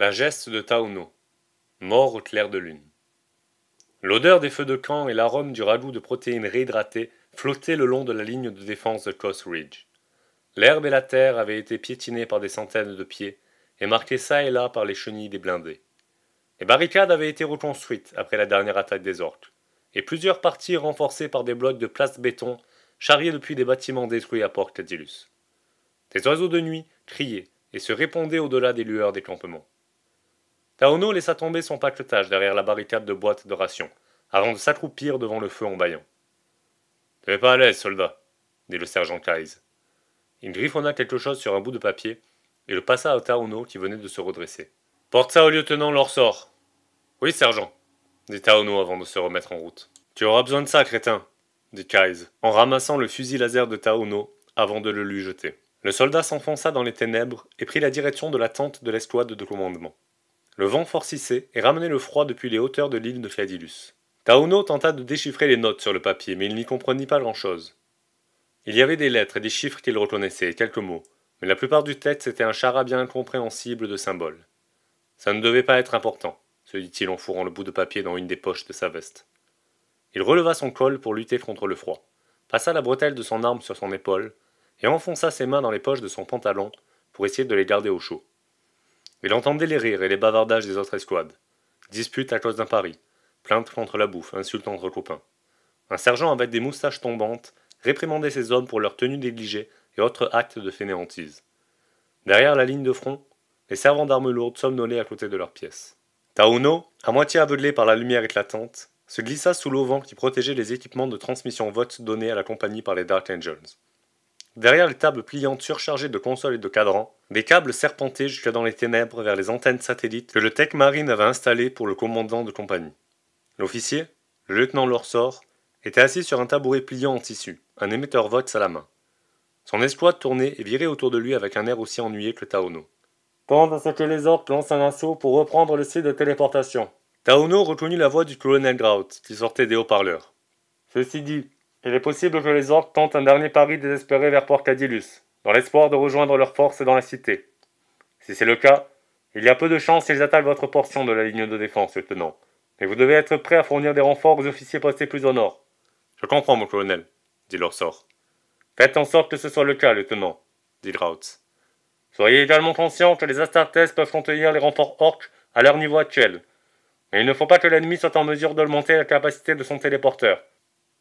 La geste de Tauno, Mort au clair de lune. L'odeur des feux de camp et l'arôme du ragoût de protéines réhydratées flottaient le long de la ligne de défense de Coast Ridge. L'herbe et la terre avaient été piétinées par des centaines de pieds et marquées çà et là par les chenilles des blindés. Les barricades avaient été reconstruites après la dernière attaque des orques, et plusieurs parties renforcées par des blocs de place béton charriés depuis des bâtiments détruits à Port Cadillus. Des oiseaux de nuit criaient et se répondaient au-delà des lueurs des campements. Taono laissa tomber son paquetage derrière la barricade de boîtes de rations, avant de s'accroupir devant le feu en bâillant. T'es pas à l'aise, soldat, dit le sergent Kaïs. Il griffonna quelque chose sur un bout de papier et le passa à Taono qui venait de se redresser. Porte ça au lieutenant Lorsor. Oui, sergent, dit Taono avant de se remettre en route. Tu auras besoin de ça, crétin, dit Kaïs, en ramassant le fusil laser de Taono avant de le lui jeter. Le soldat s'enfonça dans les ténèbres et prit la direction de la tente de l'escouade de commandement. Le vent forcissait et ramenait le froid depuis les hauteurs de l'île de Fiadilus. Tauno tenta de déchiffrer les notes sur le papier, mais il n'y comprenait pas grand-chose. Il y avait des lettres et des chiffres qu'il reconnaissait, et quelques mots, mais la plupart du texte était un charabia incompréhensible de symboles. Ça ne devait pas être important, se dit-il en fourrant le bout de papier dans une des poches de sa veste. Il releva son col pour lutter contre le froid, passa la bretelle de son arme sur son épaule, et enfonça ses mains dans les poches de son pantalon pour essayer de les garder au chaud. Il entendait les rires et les bavardages des autres escouades. disputes à cause d'un pari, plainte contre la bouffe, insultes entre copains. Un sergent avec des moustaches tombantes réprimandait ses hommes pour leur tenue négligée et autres actes de fainéantise. Derrière la ligne de front, les servants d'armes lourdes somnolaient à côté de leurs pièces. Tauno, à moitié aveuglé par la lumière éclatante, se glissa sous l'auvent qui protégeait les équipements de transmission vote donnés à la compagnie par les Dark Angels. Derrière les tables pliantes surchargées de consoles et de cadrans, des câbles serpentaient jusqu'à dans les ténèbres vers les antennes satellites que le Tech Marine avait installées pour le commandant de compagnie. L'officier, le lieutenant Lorsor, était assis sur un tabouret pliant en tissu, un émetteur Vox à la main. Son escouade tournait et virait autour de lui avec un air aussi ennuyé que Taono. Pendant ce que les ordres lancent un assaut pour reprendre le site de téléportation. Taono reconnut la voix du colonel Grout, qui sortait des haut-parleurs. Ceci dit, il est possible que les orques tentent un dernier pari désespéré vers Port Cadillus, dans l'espoir de rejoindre leurs forces dans la cité. Si c'est le cas, il y a peu de chances qu'ils attaquent votre portion de la ligne de défense, lieutenant. Mais vous devez être prêt à fournir des renforts aux officiers postés plus au nord. Je comprends, mon colonel, dit Lorsor. Faites en sorte que ce soit le cas, lieutenant, dit Grautz. Soyez également conscient que les Astartes peuvent contenir les renforts orques à leur niveau actuel. Mais il ne faut pas que l'ennemi soit en mesure d'augmenter la capacité de son téléporteur,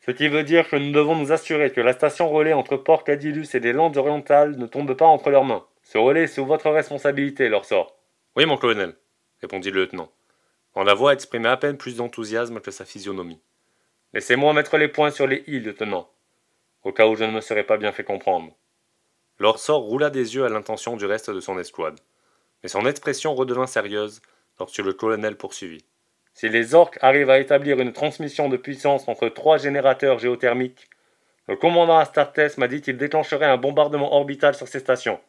ce qui veut dire que nous devons nous assurer que la station relais entre Port Cadillus et les Landes orientales ne tombe pas entre leurs mains. Ce relais est sous votre responsabilité, leur sort. Oui, mon colonel, répondit le lieutenant, dont la voix exprimait à peine plus d'enthousiasme que sa physionomie. Laissez-moi mettre les points sur les i, lieutenant, au cas où je ne me serais pas bien fait comprendre. L'Orsor sort roula des yeux à l'intention du reste de son escouade, mais son expression redevint sérieuse lorsque le colonel poursuivit. Si les orques arrivent à établir une transmission de puissance entre trois générateurs géothermiques, le commandant Astartes m'a dit qu'il déclencherait un bombardement orbital sur ces stations.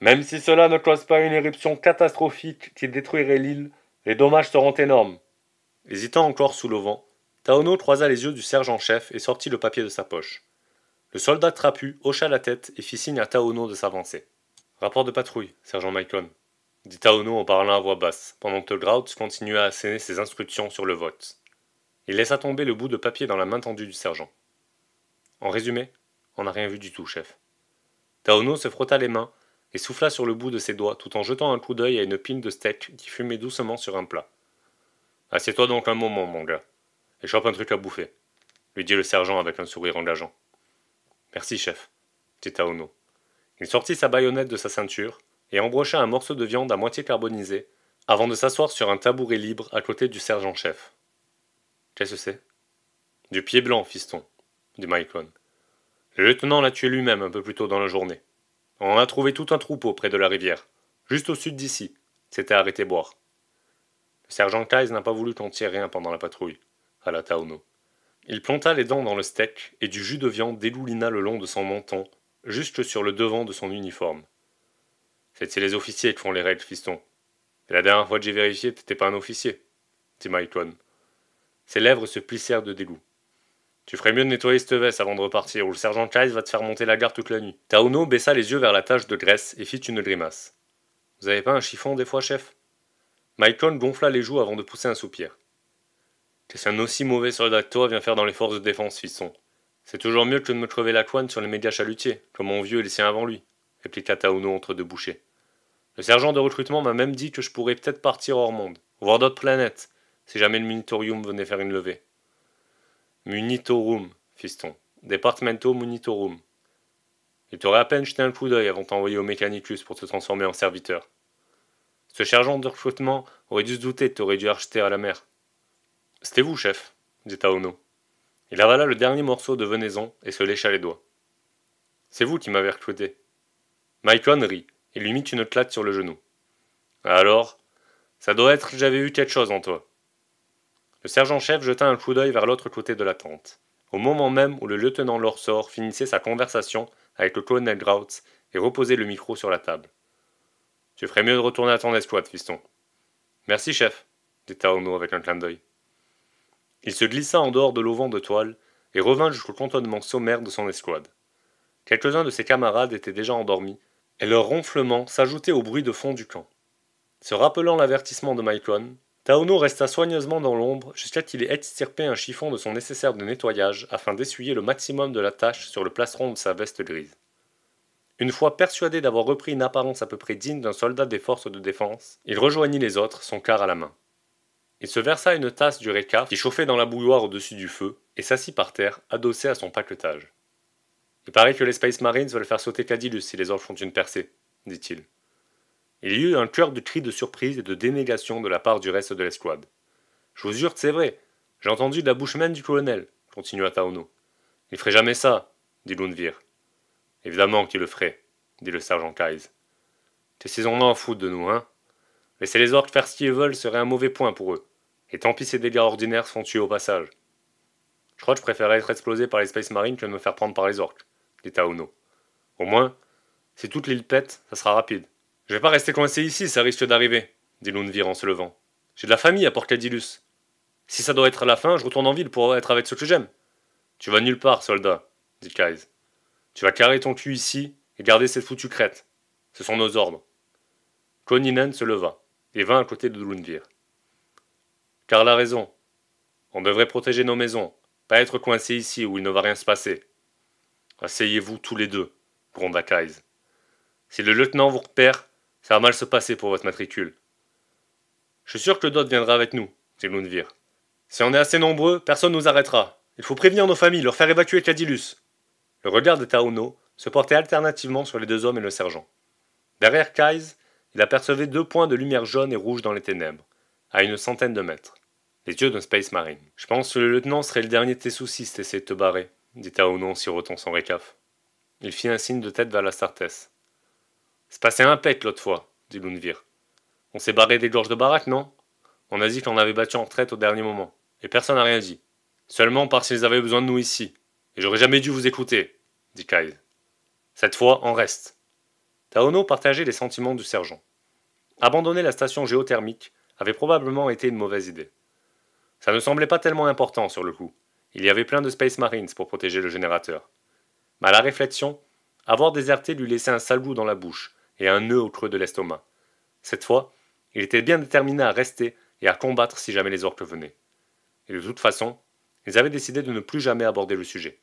Même si cela ne cause pas une éruption catastrophique qui détruirait l'île, les dommages seront énormes. Hésitant encore sous le vent, Taono croisa les yeux du sergent-chef et sortit le papier de sa poche. Le soldat trapu hocha la tête et fit signe à Taono de s'avancer. Rapport de patrouille, sergent Maicon dit en parlant à voix basse, pendant que Grout continua à asséner ses instructions sur le vote. Il laissa tomber le bout de papier dans la main tendue du sergent. En résumé, on n'a rien vu du tout, chef. Taono se frotta les mains et souffla sur le bout de ses doigts tout en jetant un coup d'œil à une pile de steak qui fumait doucement sur un plat. Assieds-toi donc un moment, mon gars, et chope un truc à bouffer, lui dit le sergent avec un sourire engageant. Merci, chef, dit Taono. Il sortit sa baïonnette de sa ceinture et embrocha un morceau de viande à moitié carbonisé avant de s'asseoir sur un tabouret libre à côté du sergent-chef. Qu'est-ce que c'est Du pied blanc, fiston, dit Mycon. Le lieutenant l'a tué lui-même un peu plus tôt dans la journée. On a trouvé tout un troupeau près de la rivière, juste au sud d'ici. C'était arrêté boire. Le sergent Kais n'a pas voulu qu'on rien pendant la patrouille, à la Taono. Il planta les dents dans le steak et du jus de viande dégoulina le long de son menton, jusque sur le devant de son uniforme. C'est les officiers qui font les règles, fiston. Et la dernière fois que j'ai vérifié, t'étais pas un officier, dit michael Ses lèvres se plissèrent de dégoût. Tu ferais mieux de nettoyer cette veste avant de repartir, ou le sergent Chase va te faire monter la garde toute la nuit. Taono baissa les yeux vers la tache de graisse et fit une grimace. Vous avez pas un chiffon des fois, chef Mycon gonfla les joues avant de pousser un soupir. Qu'est-ce qu'un aussi mauvais soldat que vient faire dans les forces de défense, fiston C'est toujours mieux que de me crever la couenne sur les médias chalutiers, comme mon vieux et les siens avant lui, répliqua Taono entre deux bouchées. Le sergent de recrutement m'a même dit que je pourrais peut-être partir hors monde, voir d'autres planètes, si jamais le Munitorium venait faire une levée. Munitorum, fiston. Departamento Munitorum. Il t'aurait à peine jeté un coup d'œil avant t'envoyer au Mechanicus pour te transformer en serviteur. Ce sergent de recrutement aurait dû se douter que t'aurais dû acheter à la mer. C'était vous, chef, dit Aono. Il avala le dernier morceau de venaison et se lécha les doigts. C'est vous qui m'avez recruté. Mike. rit, il lui mit une claque sur le genou. Alors, ça doit être que j'avais eu quelque chose en toi. Le sergent-chef jeta un coup d'œil vers l'autre côté de la tente, au moment même où le lieutenant Lorsor finissait sa conversation avec le colonel Grautz et reposait le micro sur la table. Tu ferais mieux de retourner à ton escouade, fiston. Merci, chef, dit Taono avec un clin d'œil. Il se glissa en dehors de l'auvent de toile et revint jusqu'au cantonnement sommaire de son escouade. Quelques-uns de ses camarades étaient déjà endormis et leur ronflement s'ajoutait au bruit de fond du camp. Se rappelant l'avertissement de Maicon, Taono resta soigneusement dans l'ombre jusqu'à qu'il ait extirpé un chiffon de son nécessaire de nettoyage afin d'essuyer le maximum de la tache sur le plastron de sa veste grise. Une fois persuadé d'avoir repris une apparence à peu près digne d'un soldat des forces de défense, il rejoignit les autres, son quart à la main. Il se versa une tasse du réca qui chauffait dans la bouilloire au-dessus du feu et s'assit par terre, adossé à son paquetage. Il paraît que les Space Marines veulent faire sauter Cadillus si les orques font une percée, dit-il. Il y eut un cœur de cris de surprise et de dénégation de la part du reste de l'escouade. Je vous jure que c'est vrai. J'ai entendu de la bouche même du colonel, continua Taono. Il ferait jamais ça, dit Lundvir. Évidemment qu'il le ferait, dit le sergent Kais. T'es si en foutre de nous, hein Laisser les orques faire ce qu'ils veulent serait un mauvais point pour eux. Et tant pis ces dégâts ordinaires sont tués au passage. Je crois que je préférerais être explosé par les Space Marines que de me faire prendre par les orques dit Au moins, si toute l'île pète, ça sera rapide. Je vais pas rester coincé ici, ça risque d'arriver, dit Lunvir en se levant. J'ai de la famille à Port Si ça doit être à la fin, je retourne en ville pour être avec ceux que j'aime. Tu vas nulle part, soldat, dit Kaïs. « Tu vas carrer ton cul ici et garder cette foutue crête. Ce sont nos ordres. Koninen se leva et vint à côté de Lunvir. Car la raison. On devrait protéger nos maisons, pas être coincé ici où il ne va rien se passer. Asseyez-vous tous les deux, gronda Kaïs. Si le lieutenant vous repère, ça va mal se passer pour votre matricule. Je suis sûr que d'autres viendra avec nous, dit Lundvir. Si on est assez nombreux, personne ne nous arrêtera. Il faut prévenir nos familles, leur faire évacuer Cadilus. Le regard de Taono se portait alternativement sur les deux hommes et le sergent. Derrière Kais, il apercevait deux points de lumière jaune et rouge dans les ténèbres, à une centaine de mètres. Les yeux d'un Space Marine. Je pense que le lieutenant serait le dernier de tes soucis si de te barrer, dit Taono en sirotant son récaf. Il fit un signe de tête vers la sartès C'est passé un pète l'autre fois, dit Lounvir. On s'est barré des gorges de baraque, non On a dit qu'on avait battu en retraite au dernier moment, et personne n'a rien dit. Seulement parce qu'ils avaient besoin de nous ici, et j'aurais jamais dû vous écouter, dit Kyle. Cette fois, on reste. Taono partageait les sentiments du sergent. Abandonner la station géothermique avait probablement été une mauvaise idée. Ça ne semblait pas tellement important sur le coup, il y avait plein de Space Marines pour protéger le générateur. Mais à la réflexion, avoir déserté lui laissait un sale dans la bouche et un nœud au creux de l'estomac. Cette fois, il était bien déterminé à rester et à combattre si jamais les orques venaient. Et de toute façon, ils avaient décidé de ne plus jamais aborder le sujet.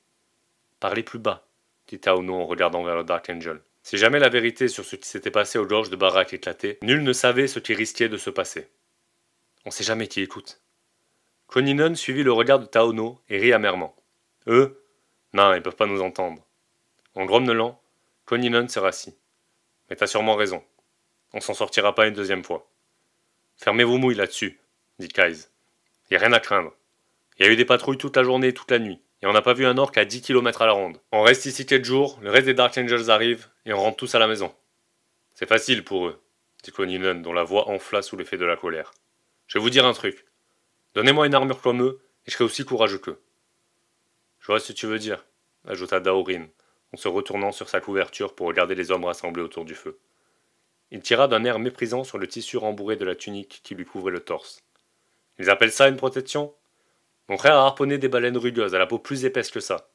Parlez plus bas, dit Aono en regardant vers le Dark Angel. Si jamais la vérité sur ce qui s'était passé aux gorges de Barak éclatait, nul ne savait ce qui risquait de se passer. On sait jamais qui écoute. Coninon suivit le regard de Taono et rit amèrement. Eux Non, ils peuvent pas nous entendre. En grommelant, Coninon se rassit. Mais t'as sûrement raison. On s'en sortira pas une deuxième fois. Fermez vos mouilles là-dessus, dit Kaiz. Y a rien à craindre. Il Y a eu des patrouilles toute la journée et toute la nuit, et on n'a pas vu un orc à 10 km à la ronde. On reste ici quelques jours, le reste des Dark Angels arrive, et on rentre tous à la maison. C'est facile pour eux, dit Coninon, dont la voix enfla sous l'effet de la colère. Je vais vous dire un truc. Donnez-moi une armure comme eux, et je serai aussi courageux qu'eux. Je vois ce que tu veux dire, ajouta Daorin, en se retournant sur sa couverture pour regarder les hommes rassemblés autour du feu. Il tira d'un air méprisant sur le tissu rembourré de la tunique qui lui couvrait le torse. Ils appellent ça une protection Mon frère a harponné des baleines rugueuses à la peau plus épaisse que ça.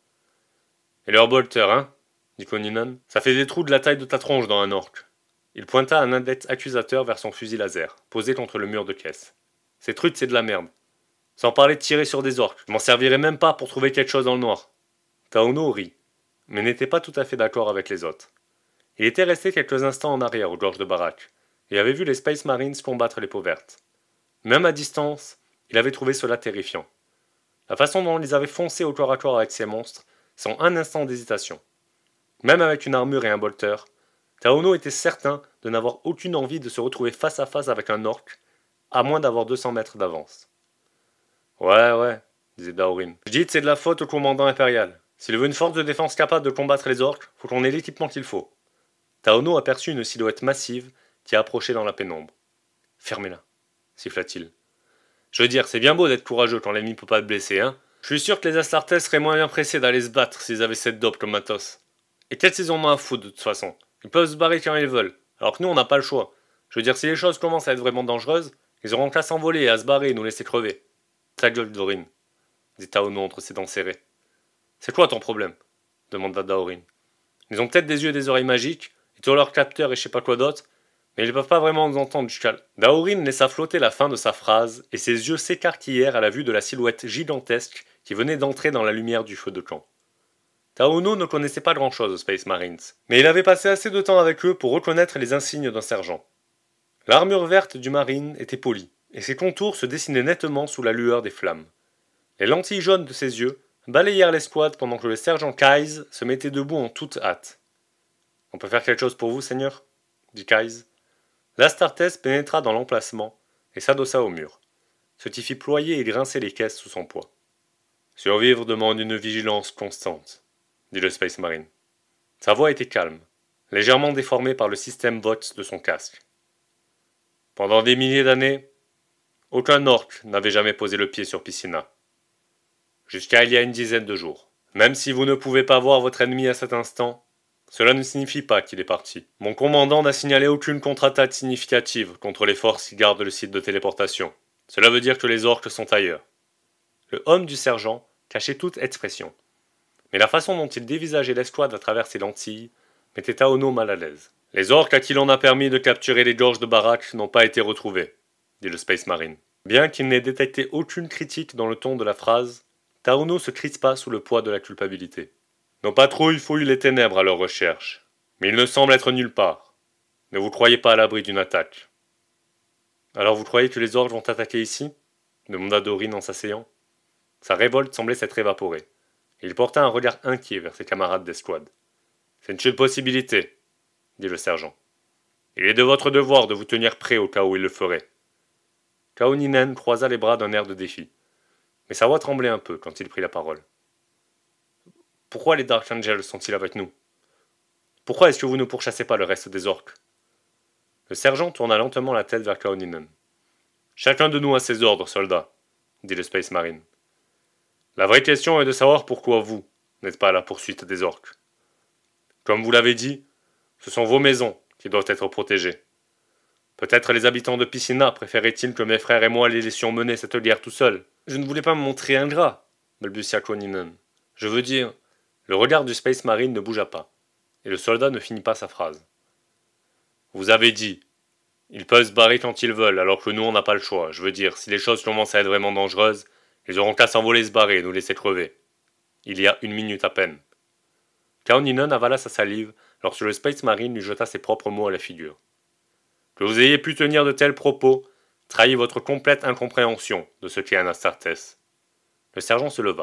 Et leur bolter, hein dit Koninan. Ça fait des trous de la taille de ta tronche dans un orque. Il pointa un index accusateur vers son fusil laser, posé contre le mur de caisse. Ces trucs, c'est de la merde. Sans parler de tirer sur des orques. Je m'en servirais même pas pour trouver quelque chose dans le noir. Taono rit, mais n'était pas tout à fait d'accord avec les autres. Il était resté quelques instants en arrière aux gorges de baraque et avait vu les Space Marines combattre les peaux vertes. Même à distance, il avait trouvé cela terrifiant. La façon dont ils avaient foncé au corps à corps avec ces monstres, sans un instant d'hésitation. Même avec une armure et un bolter, Taono était certain de n'avoir aucune envie de se retrouver face à face avec un orc, à moins d'avoir 200 mètres d'avance. Ouais, ouais, disait Daorin. Je dis que c'est de la faute au commandant impérial. S'il veut une force de défense capable de combattre les orques, faut qu'on ait l'équipement qu'il faut. Taono aperçut une silhouette massive qui approchait dans la pénombre. Fermez-la, siffla-t-il. Je veux dire, c'est bien beau d'être courageux quand l'ennemi peut pas te blesser, hein. Je suis sûr que les Astartes seraient moins bien pressés d'aller se battre s'ils avaient cette dope comme matos. Et qu'est-ce qu'ils ont à foutre de toute façon Ils peuvent se barrer quand ils veulent, alors que nous on n'a pas le choix. Je veux dire, si les choses commencent à être vraiment dangereuses, ils auront qu'à s'envoler et à se barrer et nous laisser crever. Ta gueule, dit Taono entre ses dents serrées. C'est quoi ton problème demanda Daorin. Ils ont peut-être des yeux et des oreilles magiques, et tous leurs capteurs et je sais pas quoi d'autre, mais ils ne peuvent pas vraiment nous entendre jusqu'à. Daorin laissa flotter la fin de sa phrase, et ses yeux s'écarquillèrent à la vue de la silhouette gigantesque qui venait d'entrer dans la lumière du feu de camp. Taono ne connaissait pas grand-chose aux Space Marines, mais il avait passé assez de temps avec eux pour reconnaître les insignes d'un sergent. L'armure verte du marine était polie, et ses contours se dessinaient nettement sous la lueur des flammes. Les lentilles jaunes de ses yeux balayèrent l'escouade pendant que le sergent Kyes se mettait debout en toute hâte. On peut faire quelque chose pour vous, seigneur dit La L'Astartès pénétra dans l'emplacement et s'adossa au mur, ce qui fit ployer et grincer les caisses sous son poids. Survivre demande une vigilance constante, dit le Space Marine. Sa voix était calme, légèrement déformée par le système VOX de son casque. Pendant des milliers d'années, aucun orque n'avait jamais posé le pied sur Piscina. Jusqu'à il y a une dizaine de jours. Même si vous ne pouvez pas voir votre ennemi à cet instant, cela ne signifie pas qu'il est parti. Mon commandant n'a signalé aucune contre-attaque significative contre les forces qui gardent le site de téléportation. Cela veut dire que les orques sont ailleurs. Le homme du sergent cachait toute expression. Mais la façon dont il dévisageait l'escouade à travers ses lentilles mettait Aono mal à l'aise. Les orques à qui l'on a permis de capturer les gorges de Barak n'ont pas été retrouvés dit le Space Marine. Bien qu'il n'ait détecté aucune critique dans le ton de la phrase, Tauno se crispa sous le poids de la culpabilité. Non, Nos patrouilles fouillent les ténèbres à leur recherche, mais il ne semble être nulle part. Ne vous croyez pas à l'abri d'une attaque. Alors vous croyez que les ordres vont attaquer ici demanda Dorine en s'asseyant. Sa révolte semblait s'être évaporée. Il porta un regard inquiet vers ses camarades d'escouade. C'est une possibilité, dit le sergent. Il est de votre devoir de vous tenir prêt au cas où il le ferait. Kaoninen croisa les bras d'un air de défi. Mais sa voix tremblait un peu quand il prit la parole. Pourquoi les Dark Angels sont-ils avec nous Pourquoi est-ce que vous ne pourchassez pas le reste des orques Le sergent tourna lentement la tête vers Kaoninen. Chacun de nous a ses ordres, soldat, » dit le Space Marine. La vraie question est de savoir pourquoi vous n'êtes pas à la poursuite des orques. Comme vous l'avez dit, ce sont vos maisons qui doivent être protégées. Peut-être les habitants de Piscina préféraient-ils que mes frères et moi les laissions mener cette guerre tout seuls. Je ne voulais pas me montrer ingrat, balbutia Koninen. Je veux dire. Le regard du Space Marine ne bougea pas, et le soldat ne finit pas sa phrase. Vous avez dit. Ils peuvent se barrer quand ils veulent, alors que nous on n'a pas le choix. Je veux dire, si les choses commencent à être vraiment dangereuses, ils auront qu'à s'envoler se barrer et nous laisser crever. Il y a une minute à peine. Kaoninen avala sa salive lorsque le Space Marine lui jeta ses propres mots à la figure. Que vous ayez pu tenir de tels propos trahit votre complète incompréhension de ce qu'est un Astartes. Le sergent se leva.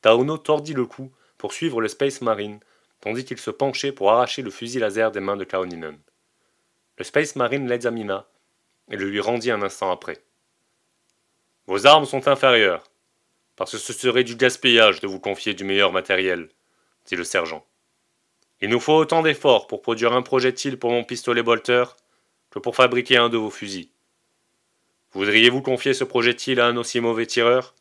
Taono tordit le cou pour suivre le Space Marine, tandis qu'il se penchait pour arracher le fusil laser des mains de Kaoninen. Le Space Marine l'examina et le lui rendit un instant après. Vos armes sont inférieures, parce que ce serait du gaspillage de vous confier du meilleur matériel, dit le sergent. Il nous faut autant d'efforts pour produire un projectile pour mon pistolet bolter que pour fabriquer un de vos fusils. Voudriez-vous confier ce projectile à un aussi mauvais tireur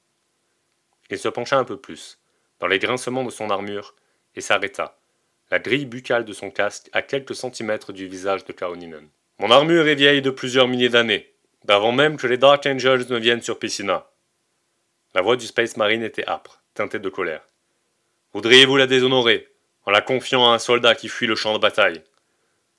Il se pencha un peu plus, dans les grincements de son armure, et s'arrêta, la grille buccale de son casque à quelques centimètres du visage de Kaoninen. Mon armure est vieille de plusieurs milliers d'années, d'avant même que les Dark Angels ne viennent sur Piscina. La voix du Space Marine était âpre, teintée de colère. Voudriez-vous la déshonorer en la confiant à un soldat qui fuit le champ de bataille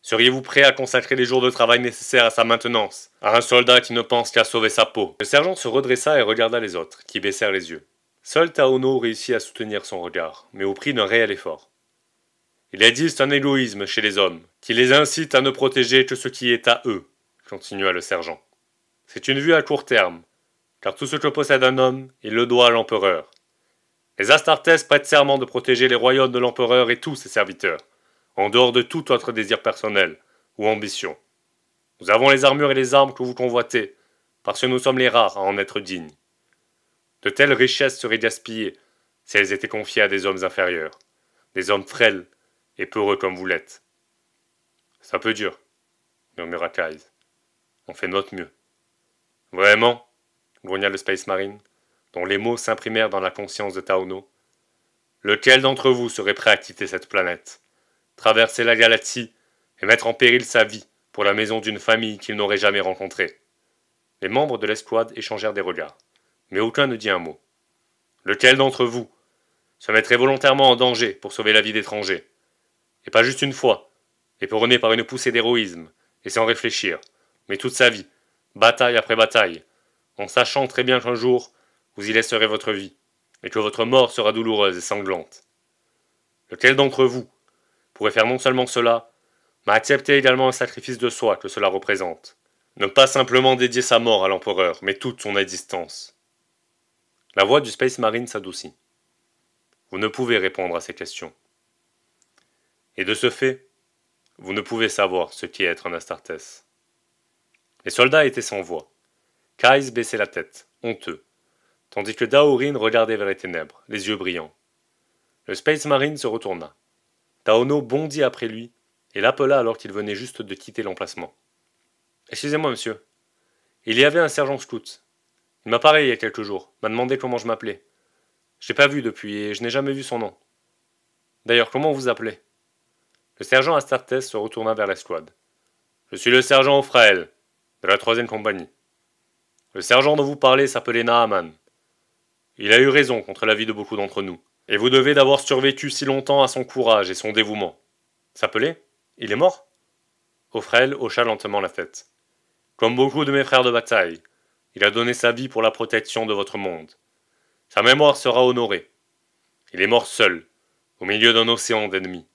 Seriez-vous prêt à consacrer les jours de travail nécessaires à sa maintenance À un soldat qui ne pense qu'à sauver sa peau Le sergent se redressa et regarda les autres, qui baissèrent les yeux. Seul Taono réussit à soutenir son regard, mais au prix d'un réel effort. Il existe un égoïsme chez les hommes, qui les incite à ne protéger que ce qui est à eux, continua le sergent. C'est une vue à court terme, car tout ce que possède un homme, il le doit à l'empereur. Les Astartes prêtent serment de protéger les royaumes de l'empereur et tous ses serviteurs en dehors de tout autre désir personnel ou ambition. Nous avons les armures et les armes que vous convoitez, parce que nous sommes les rares à en être dignes. De telles richesses seraient gaspillées si elles étaient confiées à des hommes inférieurs, des hommes frêles et peureux comme vous l'êtes. Ça peut dur, murmura Kaïs. On fait notre mieux. Vraiment grogna le Space Marine, dont les mots s'imprimèrent dans la conscience de Taono. Lequel d'entre vous serait prêt à quitter cette planète traverser la Galaxie et mettre en péril sa vie pour la maison d'une famille qu'il n'aurait jamais rencontrée. Les membres de l'escouade échangèrent des regards, mais aucun ne dit un mot. Lequel d'entre vous se mettrait volontairement en danger pour sauver la vie d'étrangers Et pas juste une fois, éperonné par une poussée d'héroïsme, et sans réfléchir, mais toute sa vie, bataille après bataille, en sachant très bien qu'un jour, vous y laisserez votre vie, et que votre mort sera douloureuse et sanglante. Lequel d'entre vous pourrait faire non seulement cela, mais accepter également un sacrifice de soi que cela représente. Ne pas simplement dédier sa mort à l'empereur, mais toute son existence. La voix du Space Marine s'adoucit. Vous ne pouvez répondre à ces questions. Et de ce fait, vous ne pouvez savoir ce qu'est être un Astartes. Les soldats étaient sans voix. Kais baissait la tête, honteux, tandis que Daorin regardait vers les ténèbres, les yeux brillants. Le Space Marine se retourna. Taono bondit après lui et l'appela alors qu'il venait juste de quitter l'emplacement. Excusez-moi, monsieur. Il y avait un sergent scout. Il m'a parlé il y a quelques jours, m'a demandé comment je m'appelais. Je l'ai pas vu depuis et je n'ai jamais vu son nom. D'ailleurs, comment vous appelez Le sergent Astartes se retourna vers l'escouade. Je suis le sergent Ophraël, de la troisième compagnie. Le sergent dont vous parlez s'appelait Nahaman. Il a eu raison contre l'avis de beaucoup d'entre nous. Et vous devez d'avoir survécu si longtemps à son courage et son dévouement. S'appeler Il est mort Offrel hocha lentement la tête. Comme beaucoup de mes frères de bataille, il a donné sa vie pour la protection de votre monde. Sa mémoire sera honorée. Il est mort seul, au milieu d'un océan d'ennemis.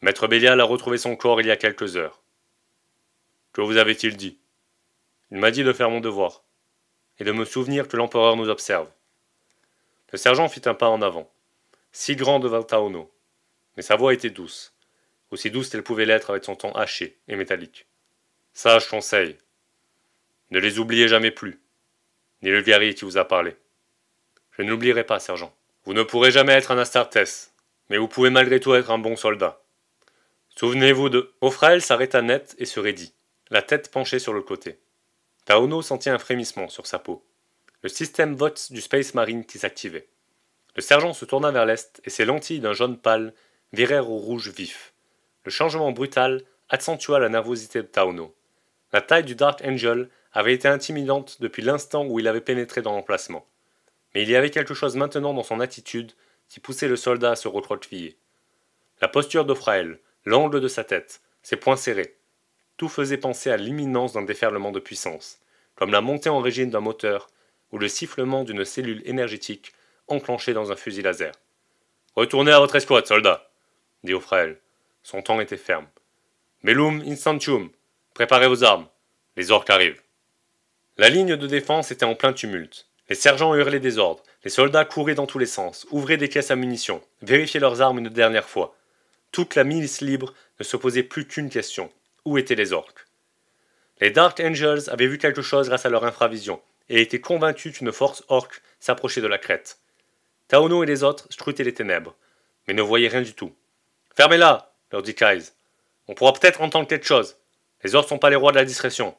Maître Bélial a retrouvé son corps il y a quelques heures. Que vous avait-il dit Il m'a dit de faire mon devoir, et de me souvenir que l'empereur nous observe. Le sergent fit un pas en avant si grand devant Taono. Mais sa voix était douce, aussi douce qu'elle pouvait l'être avec son ton haché et métallique. Sage conseil, ne les oubliez jamais plus, ni le guerrier qui vous a parlé. Je ne l'oublierai pas, sergent. Vous ne pourrez jamais être un Astartes, mais vous pouvez malgré tout être un bon soldat. Souvenez-vous de. Ophraël s'arrêta net et se raidit, la tête penchée sur le côté. Taono sentit un frémissement sur sa peau. Le système VOTS du Space Marine qui s'activait. Le sergent se tourna vers l'est, et ses lentilles d'un jaune pâle virèrent au rouge vif. Le changement brutal accentua la nervosité de Taono. La taille du Dark Angel avait été intimidante depuis l'instant où il avait pénétré dans l'emplacement. Mais il y avait quelque chose maintenant dans son attitude qui poussait le soldat à se recroqueviller. La posture d'Ophraël, l'angle de sa tête, ses poings serrés, tout faisait penser à l'imminence d'un déferlement de puissance, comme la montée en régime d'un moteur ou le sifflement d'une cellule énergétique enclenchés dans un fusil laser. Retournez à votre escouade, soldats, dit Ophraël. Son ton était ferme. Melum instantium, préparez vos armes, les orques arrivent. La ligne de défense était en plein tumulte. Les sergents hurlaient des ordres, les soldats couraient dans tous les sens, ouvraient des caisses à munitions, vérifiaient leurs armes une dernière fois. Toute la milice libre ne se posait plus qu'une question où étaient les orques Les Dark Angels avaient vu quelque chose grâce à leur infravision et étaient convaincus qu'une force orque s'approchait de la crête. Taono et les autres scrutaient les ténèbres, mais ne voyaient rien du tout. Fermez-la leur dit Kaiz. On pourra peut-être entendre quelque chose. Les ne sont pas les rois de la discrétion.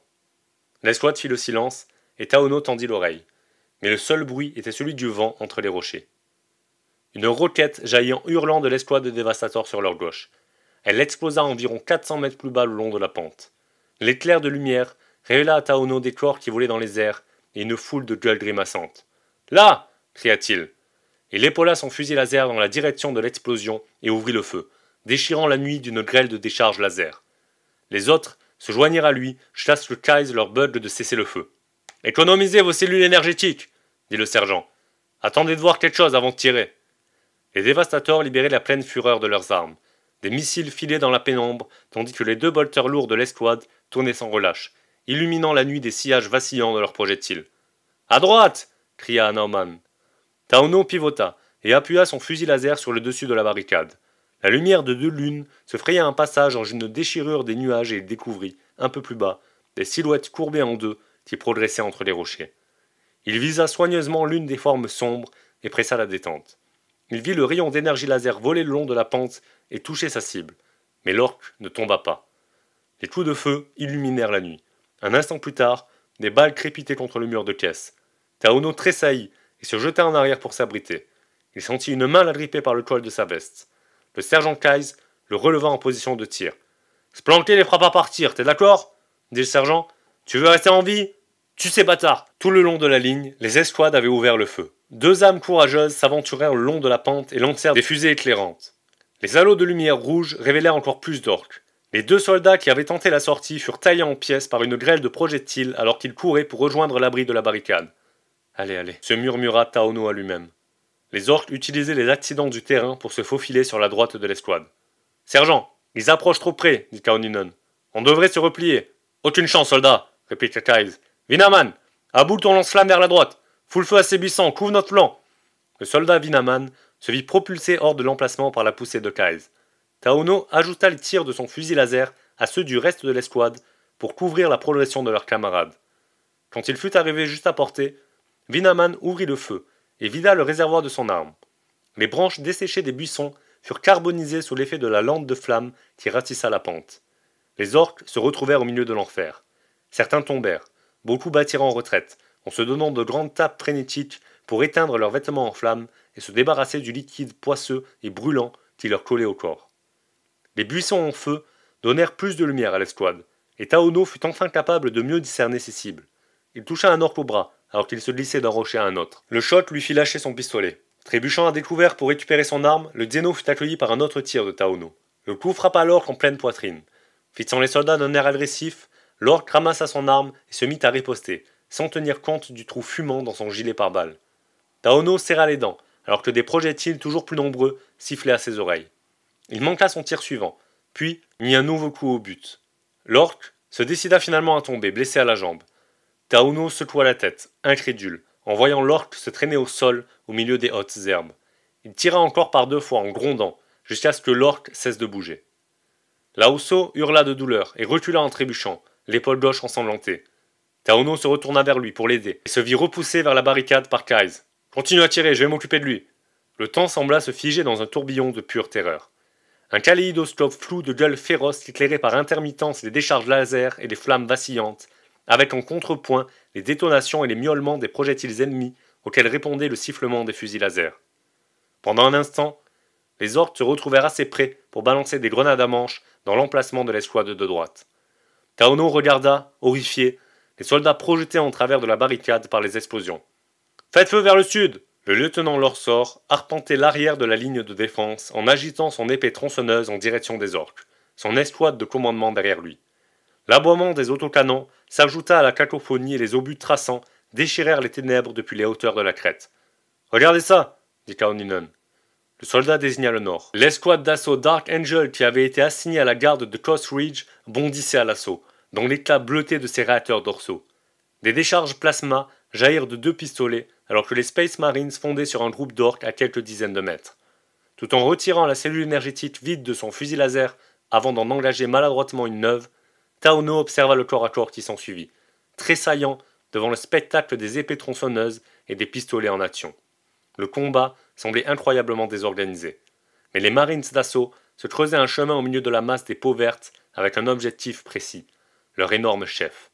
L'escouade fit le silence et Taono tendit l'oreille. Mais le seul bruit était celui du vent entre les rochers. Une roquette jaillit en hurlant de l'escouade de dévastateurs sur leur gauche. Elle explosa environ 400 mètres plus bas le long de la pente. L'éclair de lumière révéla à Taono des corps qui volaient dans les airs et une foule de gueules grimaçantes. Là cria-t-il. Il épaula son fusil laser dans la direction de l'explosion et ouvrit le feu, déchirant la nuit d'une grêle de décharge laser. Les autres se joignirent à lui, chassent le Kais leur bug de cesser le feu. Économisez vos cellules énergétiques, dit le sergent. Attendez de voir quelque chose avant de tirer. Les dévastateurs libéraient la pleine fureur de leurs armes. Des missiles filaient dans la pénombre, tandis que les deux bolteurs lourds de l'escouade tournaient sans relâche, illuminant la nuit des sillages vacillants de leurs projectiles. À droite cria Norman. Taono pivota et appuya son fusil laser sur le dessus de la barricade. La lumière de deux lunes se fraya un passage en une déchirure des nuages et découvrit, un peu plus bas, des silhouettes courbées en deux qui progressaient entre les rochers. Il visa soigneusement l'une des formes sombres et pressa la détente. Il vit le rayon d'énergie laser voler le long de la pente et toucher sa cible, mais l'orque ne tomba pas. Les coups de feu illuminèrent la nuit. Un instant plus tard, des balles crépitaient contre le mur de caisse. Taono tressaillit et se jeta en arrière pour s'abriter. Il sentit une main gripper par le col de sa veste. Le sergent Kais le releva en position de tir. planquer les frappes à partir, t'es d'accord dit le sergent. Tu veux rester en vie Tu sais, bâtard Tout le long de la ligne, les escouades avaient ouvert le feu. Deux âmes courageuses s'aventurèrent le long de la pente et lancèrent des fusées éclairantes. Les halos de lumière rouge révélèrent encore plus d'orques. Les deux soldats qui avaient tenté la sortie furent taillés en pièces par une grêle de projectiles alors qu'ils couraient pour rejoindre l'abri de la barricade. Allez, allez, se murmura Taono à lui-même. Les orques utilisaient les accidents du terrain pour se faufiler sur la droite de l'escouade. Sergent, ils approchent trop près, dit Kaoninon. On devrait se replier. Aucune chance, soldat, répliqua Kaïs. Vinaman, aboule ton lance-flamme vers la droite. Fous le feu à ces buissons, couvre notre flanc !» Le soldat Vinaman se vit propulsé hors de l'emplacement par la poussée de Kaïs. Taono ajouta les tirs de son fusil laser à ceux du reste de l'escouade pour couvrir la progression de leurs camarades. Quand il fut arrivé juste à portée, Vinaman ouvrit le feu et vida le réservoir de son arme. Les branches desséchées des buissons furent carbonisées sous l'effet de la lampe de flamme qui ratissa la pente. Les orques se retrouvèrent au milieu de l'enfer. Certains tombèrent, beaucoup battirent en retraite, en se donnant de grandes tapes frénétiques pour éteindre leurs vêtements en flammes et se débarrasser du liquide poisseux et brûlant qui leur collait au corps. Les buissons en feu donnèrent plus de lumière à l'escouade, et Taono fut enfin capable de mieux discerner ses cibles. Il toucha un orque au bras, alors qu'il se glissait d'un rocher à un autre. Le shot lui fit lâcher son pistolet. Trébuchant à découvert pour récupérer son arme, le Dzeno fut accueilli par un autre tir de Taono. Le coup frappa l'orque en pleine poitrine. Fixant les soldats d'un air agressif, l'orque ramassa son arme et se mit à riposter, sans tenir compte du trou fumant dans son gilet pare-balles. Taono serra les dents, alors que des projectiles toujours plus nombreux sifflaient à ses oreilles. Il manqua son tir suivant, puis mit un nouveau coup au but. L'orque se décida finalement à tomber, blessé à la jambe. Tauno secoua la tête, incrédule, en voyant l'orque se traîner au sol au milieu des hautes herbes. Il tira encore par deux fois en grondant, jusqu'à ce que l'orque cesse de bouger. Laousso hurla de douleur et recula en trébuchant, l'épaule gauche ensanglantée. Taono se retourna vers lui pour l'aider et se vit repoussé vers la barricade par Kais. Continue à tirer, je vais m'occuper de lui. Le temps sembla se figer dans un tourbillon de pure terreur. Un kaléidoscope flou de gueules féroces éclairait par intermittence des décharges laser et des flammes vacillantes avec en contrepoint les détonations et les miaulements des projectiles ennemis auxquels répondait le sifflement des fusils laser. Pendant un instant, les orques se retrouvèrent assez près pour balancer des grenades à manche dans l'emplacement de l'escouade de droite. Taono regarda, horrifié, les soldats projetés en travers de la barricade par les explosions. Faites feu vers le sud Le lieutenant Lorsor arpentait l'arrière de la ligne de défense en agitant son épée tronçonneuse en direction des orques, son escouade de commandement derrière lui. L'aboiement des autocanons s'ajouta à la cacophonie et les obus traçants déchirèrent les ténèbres depuis les hauteurs de la crête. Regardez ça dit Kaoninen. Le soldat désigna le nord. L'escouade d'assaut Dark Angel qui avait été assignée à la garde de Coast Ridge bondissait à l'assaut, dans l'éclat bleuté de ses réacteurs dorsaux. Des décharges plasma jaillirent de deux pistolets alors que les Space Marines fondaient sur un groupe d'orques à quelques dizaines de mètres. Tout en retirant la cellule énergétique vide de son fusil laser avant d'en engager maladroitement une neuve, Taono observa le corps à corps qui s'ensuivit, tressaillant devant le spectacle des épées tronçonneuses et des pistolets en action. Le combat semblait incroyablement désorganisé. Mais les Marines d'assaut se creusaient un chemin au milieu de la masse des peaux vertes avec un objectif précis, leur énorme chef.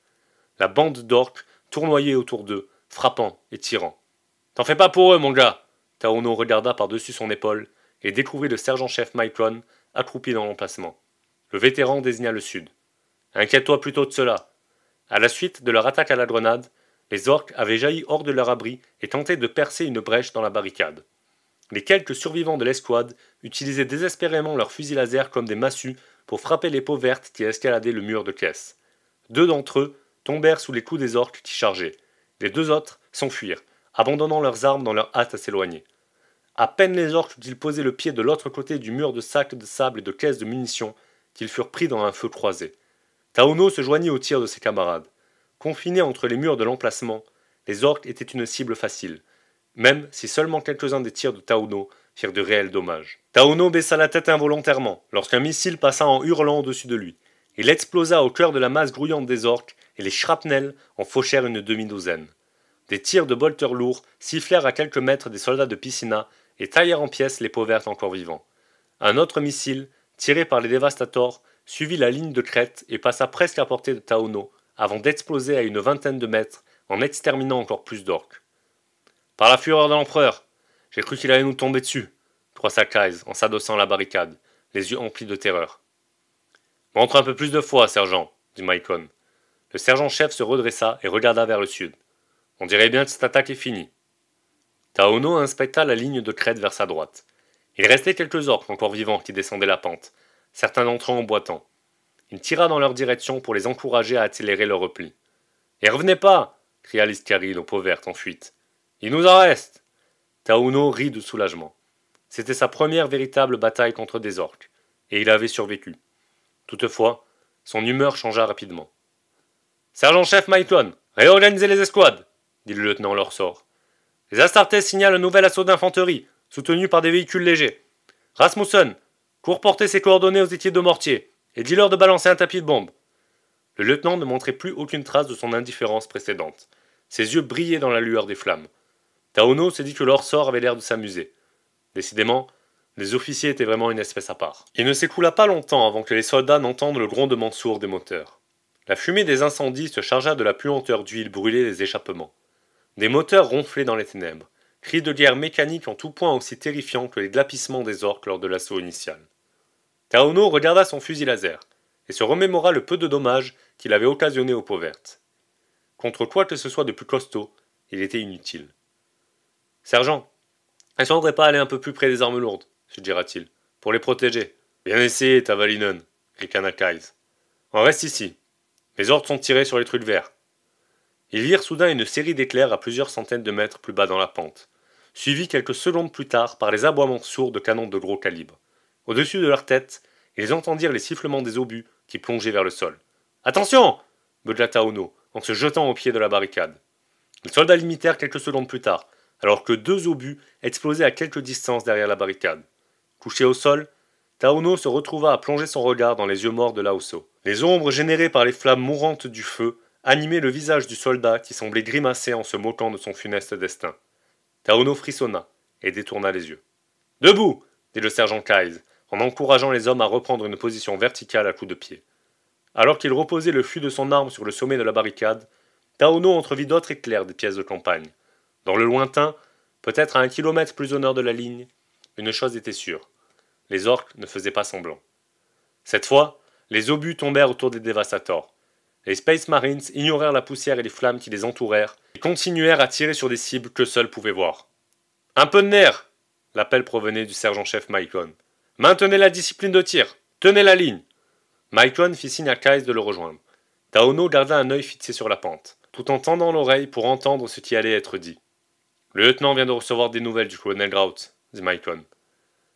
La bande d'orques tournoyait autour d'eux, frappant et tirant. T'en fais pas pour eux, mon gars Taono regarda par-dessus son épaule et découvrit le sergent-chef Micron accroupi dans l'emplacement. Le vétéran désigna le sud. Inquiète-toi plutôt de cela. À la suite de leur attaque à la grenade, les orques avaient jailli hors de leur abri et tenté de percer une brèche dans la barricade. Les quelques survivants de l'escouade utilisaient désespérément leurs fusils laser comme des massues pour frapper les peaux vertes qui escaladaient le mur de caisse. Deux d'entre eux tombèrent sous les coups des orques qui chargeaient. Les deux autres s'enfuirent, abandonnant leurs armes dans leur hâte à s'éloigner. À peine les orques eut ils posé le pied de l'autre côté du mur de sacs de sable et de caisses de munitions qu'ils furent pris dans un feu croisé. Tauno se joignit au tir de ses camarades. Confinés entre les murs de l'emplacement, les orques étaient une cible facile, même si seulement quelques-uns des tirs de Tauno firent de réels dommages. Tauno baissa la tête involontairement lorsqu'un missile passa en hurlant au-dessus de lui. Il explosa au cœur de la masse grouillante des orques et les shrapnels en fauchèrent une demi-douzaine. Des tirs de bolteurs lourds sifflèrent à quelques mètres des soldats de Piscina et taillèrent en pièces les pauvres encore vivants. Un autre missile, tiré par les dévastateurs, suivit la ligne de crête et passa presque à portée de Taono, avant d'exploser à une vingtaine de mètres en exterminant encore plus d'orques. Par la fureur de l'empereur, j'ai cru qu'il allait nous tomber dessus, trois Kaïs en s'adossant à la barricade, les yeux emplis de terreur. Montre un peu plus de foi, sergent, dit Maikon. Le sergent-chef se redressa et regarda vers le sud. On dirait bien que cette attaque est finie. Taono inspecta la ligne de crête vers sa droite. Il restait quelques orques encore vivants qui descendaient la pente, certains entrant en boitant. Il tira dans leur direction pour les encourager à accélérer leur repli. Et revenez pas cria l'Iscaride aux peaux vertes en fuite. Il nous en reste Taouno rit de soulagement. C'était sa première véritable bataille contre des orques, et il avait survécu. Toutefois, son humeur changea rapidement. Sergent-chef Maiton, réorganisez les escouades dit le lieutenant sort. « Les Astartes signalent un nouvel assaut d'infanterie, soutenu par des véhicules légers. Rasmussen, Cours porter ses coordonnées aux étiers de mortier, et dis-leur de balancer un tapis de bombe. Le lieutenant ne montrait plus aucune trace de son indifférence précédente. Ses yeux brillaient dans la lueur des flammes. Taono s'est dit que leur sort avait l'air de s'amuser. Décidément, les officiers étaient vraiment une espèce à part. Il ne s'écoula pas longtemps avant que les soldats n'entendent le grondement sourd des moteurs. La fumée des incendies se chargea de la puanteur d'huile brûlée des échappements. Des moteurs ronflaient dans les ténèbres, cris de guerre mécanique en tout point aussi terrifiants que les glapissements des orques lors de l'assaut initial. Taono regarda son fusil laser et se remémora le peu de dommages qu'il avait occasionnés aux peaux vertes. Contre quoi que ce soit de plus costaud, il était inutile. Sergent, est-ce qu'on pas aller un peu plus près des armes lourdes se dira t il pour les protéger Bien essayé, Tavalinen, ricana Kais. On reste ici. Mes ordres sont tirés sur les trucs verts. Ils virent soudain une série d'éclairs à plusieurs centaines de mètres plus bas dans la pente, suivis quelques secondes plus tard par les aboiements sourds de canons de gros calibre. Au-dessus de leur tête, ils entendirent les sifflements des obus qui plongeaient vers le sol. Attention beugla Ono en se jetant au pied de la barricade. Les soldats limitèrent quelques secondes plus tard, alors que deux obus explosaient à quelques distances derrière la barricade. Couché au sol, Taono se retrouva à plonger son regard dans les yeux morts de Laoso. Les ombres générées par les flammes mourantes du feu animaient le visage du soldat qui semblait grimacer en se moquant de son funeste destin. Taono frissonna et détourna les yeux. Debout dit le sergent en encourageant les hommes à reprendre une position verticale à coups de pied. Alors qu'il reposait le fût de son arme sur le sommet de la barricade, Taono entrevit d'autres éclairs des pièces de campagne. Dans le lointain, peut-être à un kilomètre plus au nord de la ligne, une chose était sûre les orques ne faisaient pas semblant. Cette fois, les obus tombèrent autour des dévastateurs. Les Space Marines ignorèrent la poussière et les flammes qui les entourèrent et continuèrent à tirer sur des cibles que seuls pouvaient voir. Un peu de nerf L'appel provenait du sergent-chef Maicon. Maintenez la discipline de tir. Tenez la ligne. Mycon fit signe à Kais de le rejoindre. Taono garda un œil fixé sur la pente, tout en tendant l'oreille pour entendre ce qui allait être dit. Le lieutenant vient de recevoir des nouvelles du colonel Grout, dit Mykon.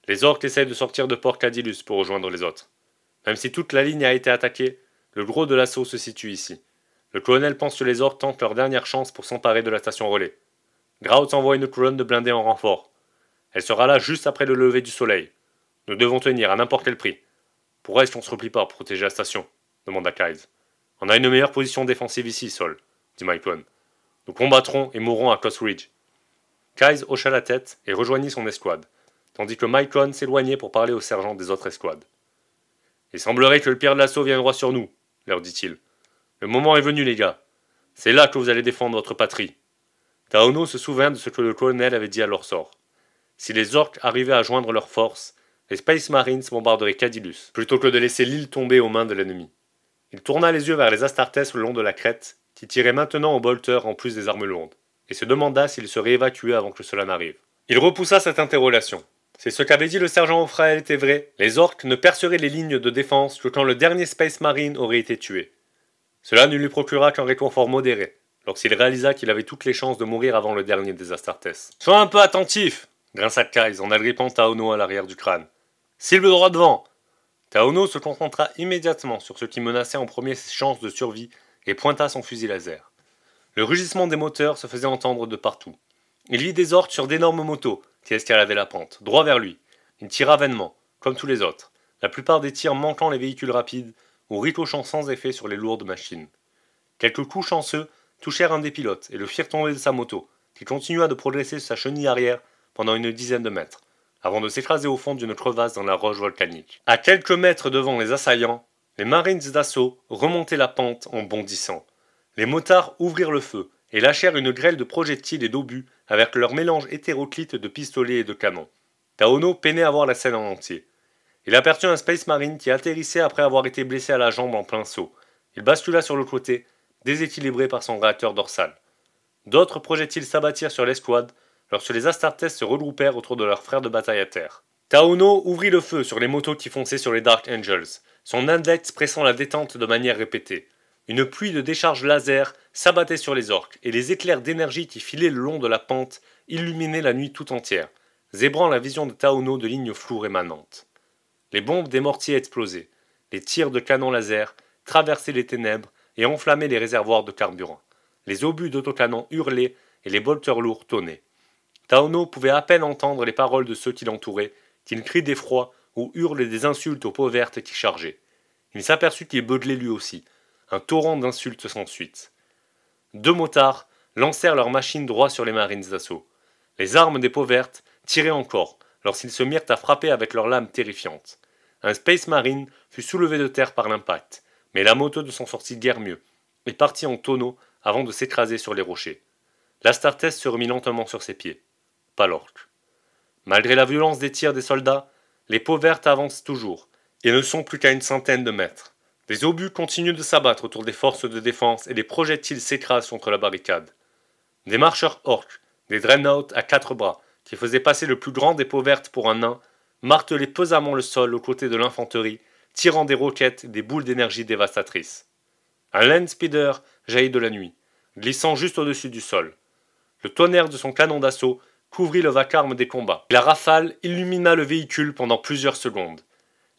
Les orques essayent de sortir de Port Cadillus pour rejoindre les autres. Même si toute la ligne a été attaquée, le gros de l'assaut se situe ici. Le colonel pense que les orques tentent leur dernière chance pour s'emparer de la station relais. Grout envoie une colonne de blindés en renfort. Elle sera là juste après le lever du soleil. Nous devons tenir à n'importe quel prix. Pourquoi est-ce qu'on se replie pas pour protéger la station demanda Kyle. On a une meilleure position défensive ici, Sol, dit Maicon. Nous combattrons et mourrons à Cross Ridge. hocha la tête et rejoignit son escouade, tandis que Maicon s'éloignait pour parler au sergent des autres escouades. Il semblerait que le pire de l'assaut vienne droit sur nous, leur dit-il. Le moment est venu, les gars. C'est là que vous allez défendre votre patrie. Taono se souvint de ce que le colonel avait dit à leur sort. Si les orques arrivaient à joindre leurs forces, les Space Marines bombarderaient Cadillus, plutôt que de laisser l'île tomber aux mains de l'ennemi. Il tourna les yeux vers les Astartes le long de la crête, qui tiraient maintenant au bolter en plus des armes lourdes, et se demanda s'il serait évacué avant que cela n'arrive. Il repoussa cette interrogation. C'est ce qu'avait dit le sergent Ophraël était vrai, les orques ne perceraient les lignes de défense que quand le dernier Space Marine aurait été tué. Cela ne lui procura qu'un réconfort modéré, lorsqu'il réalisa qu'il avait toutes les chances de mourir avant le dernier des Astartes. Sois un peu attentif grinça Kais en agrippant Taono à l'arrière du crâne. S'il le droit devant Taono se concentra immédiatement sur ce qui menaçait en premier ses chances de survie et pointa son fusil laser. Le rugissement des moteurs se faisait entendre de partout. Il vit des orques sur d'énormes motos qui escaladaient la pente, droit vers lui. Il tira vainement, comme tous les autres, la plupart des tirs manquant les véhicules rapides ou ricochant sans effet sur les lourdes machines. Quelques coups chanceux touchèrent un des pilotes et le firent tomber de sa moto, qui continua de progresser sur sa chenille arrière pendant une dizaine de mètres, avant de s'écraser au fond d'une crevasse dans la roche volcanique. À quelques mètres devant les assaillants, les marines d'assaut remontaient la pente en bondissant. Les motards ouvrirent le feu et lâchèrent une grêle de projectiles et d'obus avec leur mélange hétéroclite de pistolets et de canons. Taono peinait à voir la scène en entier. Il aperçut un Space Marine qui atterrissait après avoir été blessé à la jambe en plein saut. Il bascula sur le côté, déséquilibré par son réacteur dorsal. D'autres projectiles s'abattirent sur l'escouade lorsque les Astartes se regroupèrent autour de leurs frères de bataille à terre. Taono ouvrit le feu sur les motos qui fonçaient sur les Dark Angels, son index pressant la détente de manière répétée. Une pluie de décharges laser s'abattait sur les orques, et les éclairs d'énergie qui filaient le long de la pente illuminaient la nuit tout entière, zébrant la vision de Taono de lignes floues émanantes. Les bombes des mortiers explosaient, les tirs de canons laser traversaient les ténèbres et enflammaient les réservoirs de carburant. Les obus d'autocanons hurlaient et les bolteurs lourds tonnaient. Taono pouvait à peine entendre les paroles de ceux qui l'entouraient, qu'il crie d'effroi ou hurlent des insultes aux peaux vertes qui chargeaient. Il s'aperçut qu'il beuglait lui aussi. Un torrent d'insultes sans suite. Deux motards lancèrent leurs machines droit sur les marines d'assaut. Les armes des peaux vertes tiraient encore lorsqu'ils se mirent à frapper avec leurs lames terrifiantes. Un Space Marine fut soulevé de terre par l'impact, mais la moto ne s'en sortit guère mieux et partit en tonneau avant de s'écraser sur les rochers. L'Astartes se remit lentement sur ses pieds l'orque. Malgré la violence des tirs des soldats, les peaux vertes avancent toujours et ne sont plus qu'à une centaine de mètres. Des obus continuent de s'abattre autour des forces de défense et des projectiles s'écrasent contre la barricade. Des marcheurs orques, des dreadnoughts à quatre bras, qui faisaient passer le plus grand des peaux vertes pour un nain, martelaient pesamment le sol aux côtés de l'infanterie, tirant des roquettes et des boules d'énergie dévastatrices. Un land speeder jaillit de la nuit, glissant juste au-dessus du sol. Le tonnerre de son canon d'assaut couvrit le vacarme des combats. La rafale illumina le véhicule pendant plusieurs secondes.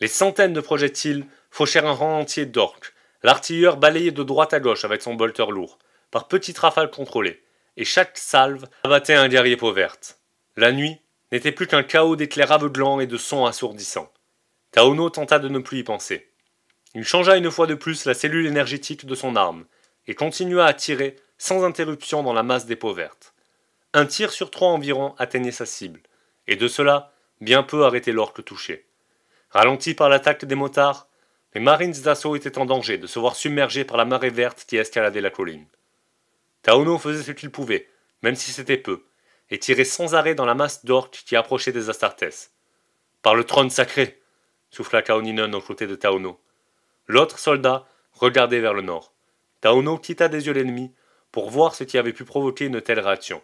Les centaines de projectiles fauchèrent un rang entier d'orques. L'artilleur balayait de droite à gauche avec son bolter lourd, par petites rafales contrôlées, et chaque salve abattait un guerrier peau verte. La nuit n'était plus qu'un chaos d'éclairs aveuglants et de sons assourdissants. Taono tenta de ne plus y penser. Il changea une fois de plus la cellule énergétique de son arme, et continua à tirer sans interruption dans la masse des peaux vertes. Un tir sur trois environ atteignait sa cible, et de cela, bien peu arrêtait l'orque touché. Ralenti par l'attaque des motards, les Marines d'assaut étaient en danger de se voir submergés par la marée verte qui escaladait la colline. Taono faisait ce qu'il pouvait, même si c'était peu, et tirait sans arrêt dans la masse d'orques qui approchait des Astartes. Par le trône sacré souffla Kaoninen aux côtés de Taono. L'autre soldat regardait vers le nord. Taono quitta des yeux l'ennemi pour voir ce qui avait pu provoquer une telle réaction.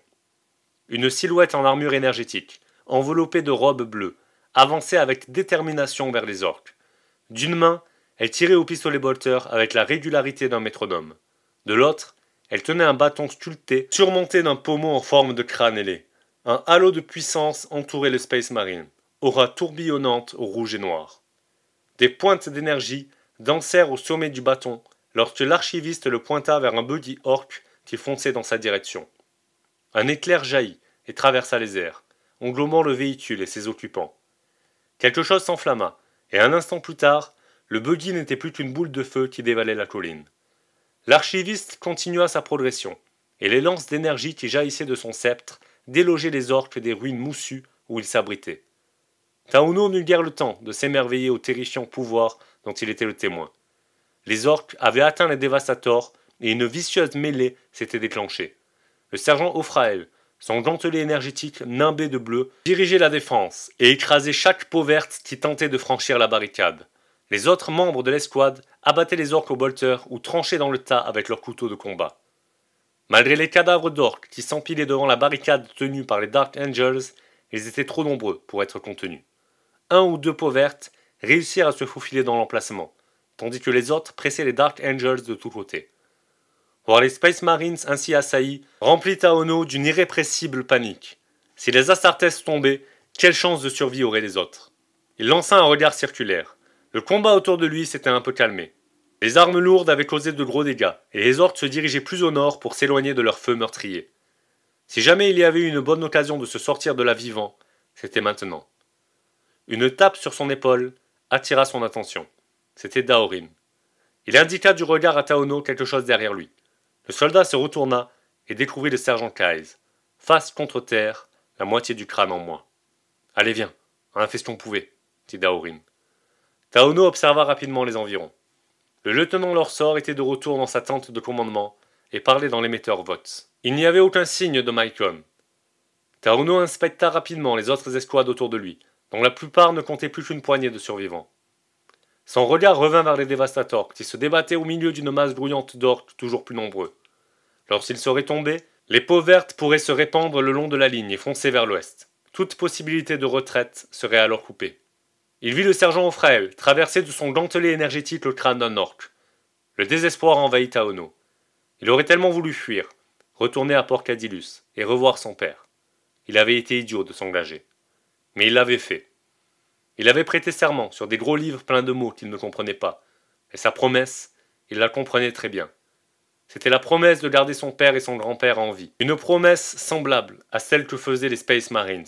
Une silhouette en armure énergétique, enveloppée de robes bleues, avançait avec détermination vers les orques. D'une main, elle tirait au pistolet bolter avec la régularité d'un métronome. De l'autre, elle tenait un bâton sculpté surmonté d'un pommeau en forme de crâne ailé. Un halo de puissance entourait le Space Marine, aura tourbillonnante au rouge et noir. Des pointes d'énergie dansèrent au sommet du bâton lorsque l'archiviste le pointa vers un buggy orc qui fonçait dans sa direction. Un éclair jaillit et traversa les airs, englobant le véhicule et ses occupants. Quelque chose s'enflamma, et un instant plus tard, le buggy n'était plus qu'une boule de feu qui dévalait la colline. L'archiviste continua sa progression, et les lances d'énergie qui jaillissaient de son sceptre délogeaient les orques des ruines moussues où ils s'abritaient. Taouno n'eut guère le temps de s'émerveiller au terrifiant pouvoir dont il était le témoin. Les orques avaient atteint les dévastateurs et une vicieuse mêlée s'était déclenchée. Le sergent O'Frael, son gantelet énergétique nimbé de bleu, dirigeait la défense et écrasait chaque peau verte qui tentait de franchir la barricade. Les autres membres de l'escouade abattaient les orques au bolter ou tranchaient dans le tas avec leurs couteaux de combat. Malgré les cadavres d'orques qui s'empilaient devant la barricade tenue par les Dark Angels, ils étaient trop nombreux pour être contenus. Un ou deux peaux vertes réussirent à se faufiler dans l'emplacement, tandis que les autres pressaient les Dark Angels de tous côtés voir les Space Marines ainsi assaillis remplit Taono d'une irrépressible panique. Si les Astartes tombaient, quelle chance de survie auraient les autres Il lança un regard circulaire. Le combat autour de lui s'était un peu calmé. Les armes lourdes avaient causé de gros dégâts, et les orques se dirigeaient plus au nord pour s'éloigner de leur feu meurtrier. Si jamais il y avait eu une bonne occasion de se sortir de là vivant, c'était maintenant. Une tape sur son épaule attira son attention. C'était Daorim. Il indiqua du regard à Taono quelque chose derrière lui. Le soldat se retourna et découvrit le sergent Kaise, face contre terre, la moitié du crâne en moins. Allez, viens, un feston pouvait, dit Daorin. Taono observa rapidement les environs. Le lieutenant Lorsor était de retour dans sa tente de commandement et parlait dans l'émetteur Vots. Il n'y avait aucun signe de Maicon. Taono inspecta rapidement les autres escouades autour de lui, dont la plupart ne comptaient plus qu'une poignée de survivants. Son regard revint vers les dévastateurs qui se débattaient au milieu d'une masse grouillante d'orques toujours plus nombreux. Lorsqu'ils seraient tombés, les peaux vertes pourraient se répandre le long de la ligne et foncer vers l'ouest. Toute possibilité de retraite serait alors coupée. Il vit le sergent O'Frael traverser de son gantelet énergétique le crâne d'un orque. Le désespoir envahit Taono. Il aurait tellement voulu fuir, retourner à Port Cadillus et revoir son père. Il avait été idiot de s'engager. Mais il l'avait fait. Il avait prêté serment sur des gros livres pleins de mots qu'il ne comprenait pas, et sa promesse, il la comprenait très bien. C'était la promesse de garder son père et son grand-père en vie. Une promesse semblable à celle que faisaient les Space Marines.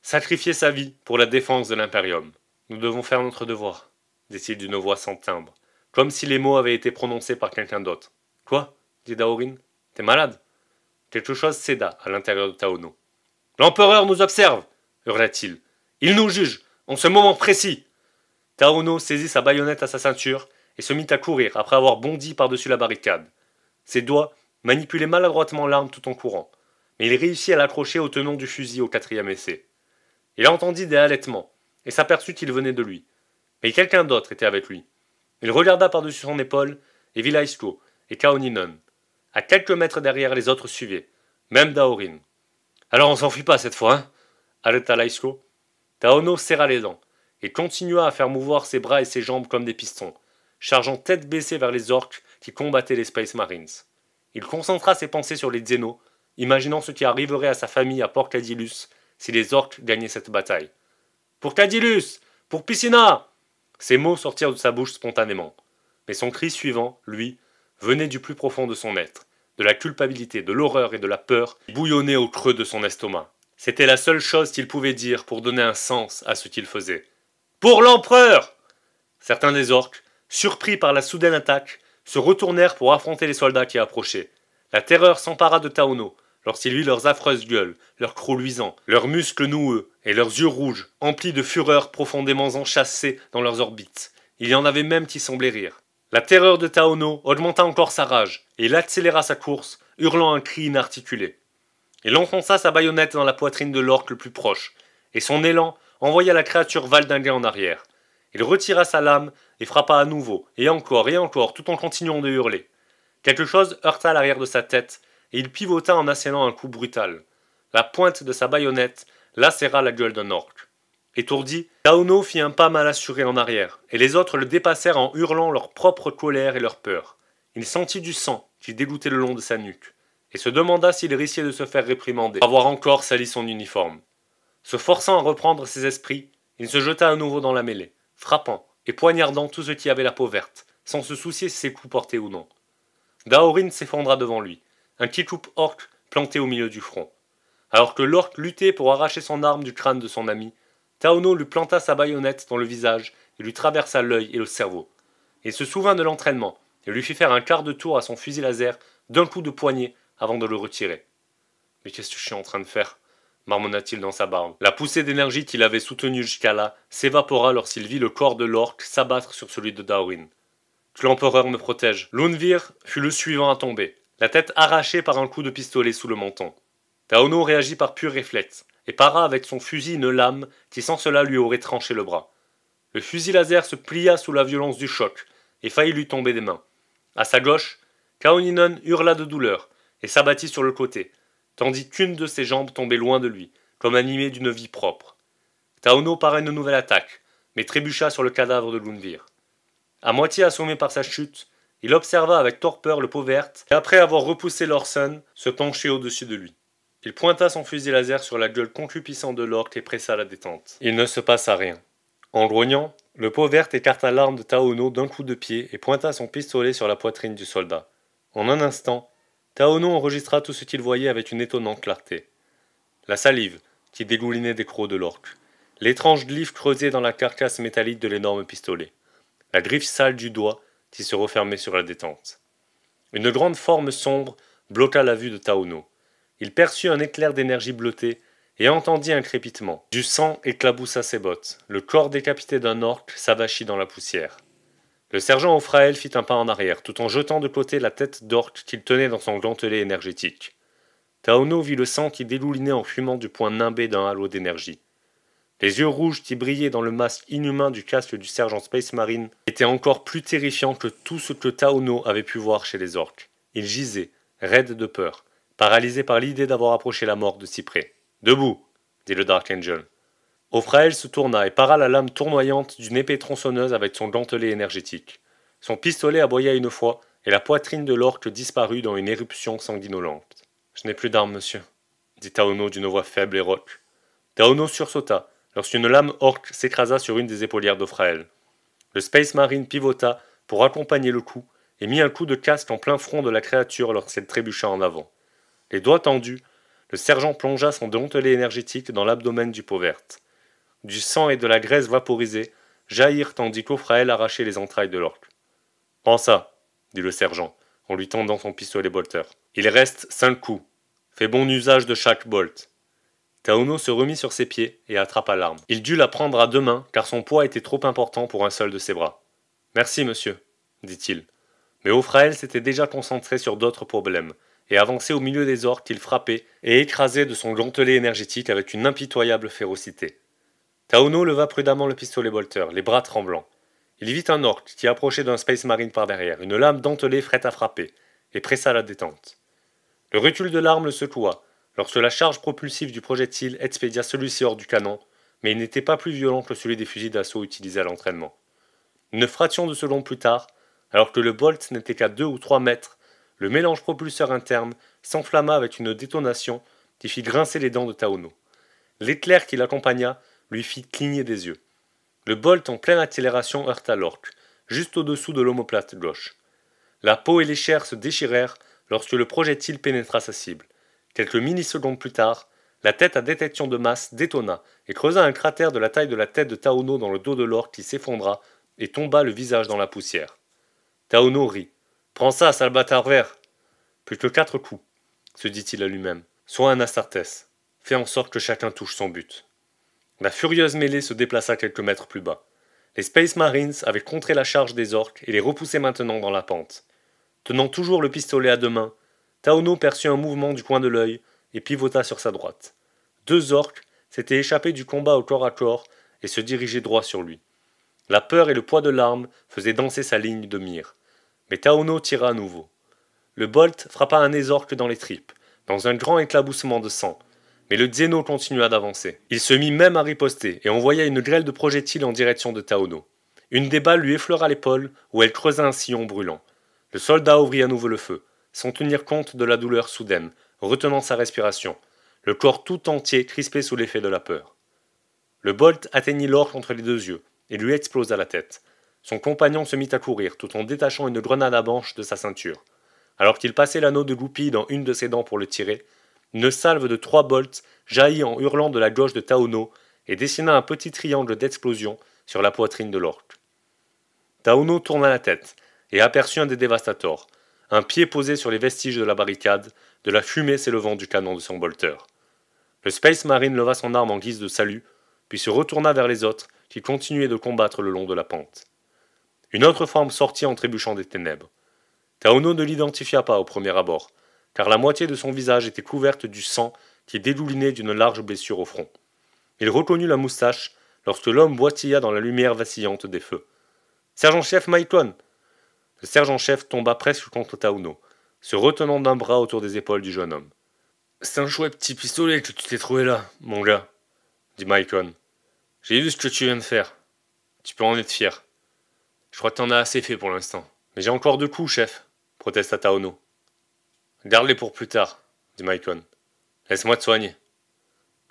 Sacrifier sa vie pour la défense de l'Imperium. Nous devons faire notre devoir, décide d'une voix sans timbre, comme si les mots avaient été prononcés par quelqu'un d'autre. Quoi dit Daorin. T'es malade Quelque chose céda à l'intérieur de Taono. L'empereur nous observe hurla-t-il. Il nous juge en ce moment précis, Taono saisit sa baïonnette à sa ceinture et se mit à courir après avoir bondi par-dessus la barricade. Ses doigts manipulaient maladroitement l'arme tout en courant, mais il réussit à l'accrocher au tenon du fusil au quatrième essai. Il entendit des halètements et s'aperçut qu'il venait de lui. Mais quelqu'un d'autre était avec lui. Il regarda par-dessus son épaule et vit Laisko et Kaoninen. À quelques mètres derrière, les autres suivaient, même Daorin. Alors on s'enfuit pas cette fois, hein arrêta Laisko Taono serra les dents et continua à faire mouvoir ses bras et ses jambes comme des pistons, chargeant tête baissée vers les orques qui combattaient les Space Marines. Il concentra ses pensées sur les Zeno, imaginant ce qui arriverait à sa famille à Port Cadillus si les orques gagnaient cette bataille. Pour Cadillus Pour Piscina Ces mots sortirent de sa bouche spontanément. Mais son cri suivant, lui, venait du plus profond de son être, de la culpabilité, de l'horreur et de la peur qui bouillonnaient au creux de son estomac. C'était la seule chose qu'il pouvait dire pour donner un sens à ce qu'il faisait. Pour l'empereur Certains des orques, surpris par la soudaine attaque, se retournèrent pour affronter les soldats qui approchaient. La terreur s'empara de Taono lorsqu'il vit leurs affreuses gueules, leurs crocs luisants, leurs muscles noueux et leurs yeux rouges, emplis de fureur profondément enchâssés dans leurs orbites. Il y en avait même qui semblaient rire. La terreur de Taono augmenta encore sa rage, et il accéléra sa course, hurlant un cri inarticulé. Il enfonça sa baïonnette dans la poitrine de l'orque le plus proche, et son élan envoya la créature valdinguer en arrière. Il retira sa lame et frappa à nouveau, et encore et encore, tout en continuant de hurler. Quelque chose heurta l'arrière de sa tête, et il pivota en assénant un coup brutal. La pointe de sa baïonnette lacéra la gueule d'un orque. Étourdi, Dauno fit un pas mal assuré en arrière, et les autres le dépassèrent en hurlant leur propre colère et leur peur. Il sentit du sang qui dégoûtait le long de sa nuque et se demanda s'il risquait de se faire réprimander pour avoir encore sali son uniforme. Se forçant à reprendre ses esprits, il se jeta à nouveau dans la mêlée, frappant et poignardant tout ceux qui avaient la peau verte, sans se soucier si ses coups portaient ou non. Daorin s'effondra devant lui, un kikoup orc planté au milieu du front. Alors que l'orc luttait pour arracher son arme du crâne de son ami, Taono lui planta sa baïonnette dans le visage et lui traversa l'œil et le cerveau. Il se souvint de l'entraînement et lui fit faire un quart de tour à son fusil laser d'un coup de poignet avant de le retirer. Mais qu'est-ce que je suis en train de faire marmonna-t-il dans sa barbe. La poussée d'énergie qu'il avait soutenue jusqu'à là s'évapora lorsqu'il vit le corps de l'orque s'abattre sur celui de Darwin. Que l'empereur me protège. Lunvir fut le suivant à tomber, la tête arrachée par un coup de pistolet sous le menton. Taono réagit par pur réflexe et para avec son fusil une lame qui sans cela lui aurait tranché le bras. Le fusil laser se plia sous la violence du choc et faillit lui tomber des mains. À sa gauche, Kaoninen hurla de douleur et s'abattit sur le côté, tandis qu'une de ses jambes tombait loin de lui, comme animée d'une vie propre. Taono paraît une nouvelle attaque, mais trébucha sur le cadavre de Lundvir. À moitié assommé par sa chute, il observa avec torpeur le pot verte et après avoir repoussé l'orsen, se pencha au-dessus de lui. Il pointa son fusil laser sur la gueule concupiscente de l'orque et pressa la détente. Il ne se passa rien. En grognant, le pauvre verte écarta l'arme de Taono d'un coup de pied et pointa son pistolet sur la poitrine du soldat. En un instant, Taono enregistra tout ce qu'il voyait avec une étonnante clarté. La salive, qui dégoulinait des crocs de l'orque, l'étrange glyphe creusé dans la carcasse métallique de l'énorme pistolet, la griffe sale du doigt qui se refermait sur la détente. Une grande forme sombre bloqua la vue de Taono. Il perçut un éclair d'énergie bleutée et entendit un crépitement. Du sang éclaboussa ses bottes. Le corps décapité d'un orque s'avachit dans la poussière. Le sergent Ophraël fit un pas en arrière, tout en jetant de côté la tête d'orque qu'il tenait dans son gantelet énergétique. Taono vit le sang qui déloulinait en fumant du point nimbé d'un halo d'énergie. Les yeux rouges qui brillaient dans le masque inhumain du casque du sergent Space Marine étaient encore plus terrifiants que tout ce que Taono avait pu voir chez les orcs. Il gisait, raide de peur, paralysé par l'idée d'avoir approché la mort de si près. Debout, dit le Dark Angel. Ophraël se tourna et para la lame tournoyante d'une épée tronçonneuse avec son dentelé énergétique. Son pistolet aboya une fois, et la poitrine de l'orque disparut dans une éruption sanguinolente. Je n'ai plus d'armes, monsieur, dit Taono d'une voix faible et rauque. Taono sursauta lorsqu'une lame orque s'écrasa sur une des épaulières d'Ophraël. Le Space Marine pivota pour accompagner le coup et mit un coup de casque en plein front de la créature lorsqu'elle trébucha en avant. Les doigts tendus, le sergent plongea son dentelé énergétique dans l'abdomen du verte du sang et de la graisse vaporisée jaillirent tandis qu'Ophraël arrachait les entrailles de l'orque. Prends ça, dit le sergent, en lui tendant son pistolet bolter. Il reste cinq coups. Fais bon usage de chaque bolt. Taono se remit sur ses pieds et attrapa l'arme. Il dut la prendre à deux mains car son poids était trop important pour un seul de ses bras. Merci, monsieur, dit-il. Mais Ophraël s'était déjà concentré sur d'autres problèmes et avançait au milieu des orques qu'il frappait et écrasait de son gantelet énergétique avec une impitoyable férocité. Tauno leva prudemment le pistolet bolter, les bras tremblants. Il vit un orc qui approchait d'un Space Marine par derrière, une lame dentelée frette à frapper, et pressa la détente. Le recul de l'arme le secoua, lorsque la charge propulsive du projectile expédia celui-ci hors du canon, mais il n'était pas plus violent que celui des fusils d'assaut utilisés à l'entraînement. Une fraction de seconde plus tard, alors que le bolt n'était qu'à deux ou trois mètres, le mélange propulseur interne s'enflamma avec une détonation qui fit grincer les dents de Taono. L'éclair qui l'accompagna lui fit cligner des yeux. Le Bolt en pleine accélération heurta l'orque, juste au-dessous de l'omoplate gauche. La peau et les chairs se déchirèrent lorsque le projectile pénétra sa cible. Quelques millisecondes plus tard, la tête à détection de masse détonna et creusa un cratère de la taille de la tête de Taono dans le dos de l'orque qui s'effondra et tomba le visage dans la poussière. Taono rit. Prends ça, bâtard vert Plus que quatre coups, se dit-il à lui-même. Sois un astartès. Fais en sorte que chacun touche son but. La furieuse mêlée se déplaça quelques mètres plus bas. Les Space Marines avaient contré la charge des orques et les repoussaient maintenant dans la pente. Tenant toujours le pistolet à deux mains, Taono perçut un mouvement du coin de l'œil et pivota sur sa droite. Deux orques s'étaient échappés du combat au corps à corps et se dirigeaient droit sur lui. La peur et le poids de l'arme faisaient danser sa ligne de mire. Mais Taono tira à nouveau. Le bolt frappa un orques dans les tripes, dans un grand éclaboussement de sang, mais le Zeno continua d'avancer. Il se mit même à riposter et envoya une grêle de projectiles en direction de Taono. Une des balles lui effleura l'épaule, où elle creusa un sillon brûlant. Le soldat ouvrit à nouveau le feu, sans tenir compte de la douleur soudaine, retenant sa respiration, le corps tout entier crispé sous l'effet de la peur. Le bolt atteignit l'orque entre les deux yeux et lui explosa la tête. Son compagnon se mit à courir tout en détachant une grenade à banche de sa ceinture. Alors qu'il passait l'anneau de goupille dans une de ses dents pour le tirer, une salve de trois bolts jaillit en hurlant de la gauche de Taono et dessina un petit triangle d'explosion sur la poitrine de l'orque. Taono tourna la tête et aperçut un des dévastateurs, un pied posé sur les vestiges de la barricade, de la fumée s'élevant du canon de son bolter. Le Space Marine leva son arme en guise de salut, puis se retourna vers les autres qui continuaient de combattre le long de la pente. Une autre forme sortit en trébuchant des ténèbres. Taono ne l'identifia pas au premier abord, car la moitié de son visage était couverte du sang qui dédoulinait d'une large blessure au front. Il reconnut la moustache lorsque l'homme boitilla dans la lumière vacillante des feux. Sergent-chef Maicon Le sergent-chef tomba presque contre Taouno, se retenant d'un bras autour des épaules du jeune homme. C'est un chouette petit pistolet que tu t'es trouvé là, mon gars, dit Maicon. J'ai vu ce que tu viens de faire. Tu peux en être fier. Je crois que t'en as assez fait pour l'instant. Mais j'ai encore deux coups, chef, protesta Garde-les pour plus tard, dit Maicon. Laisse-moi te soigner.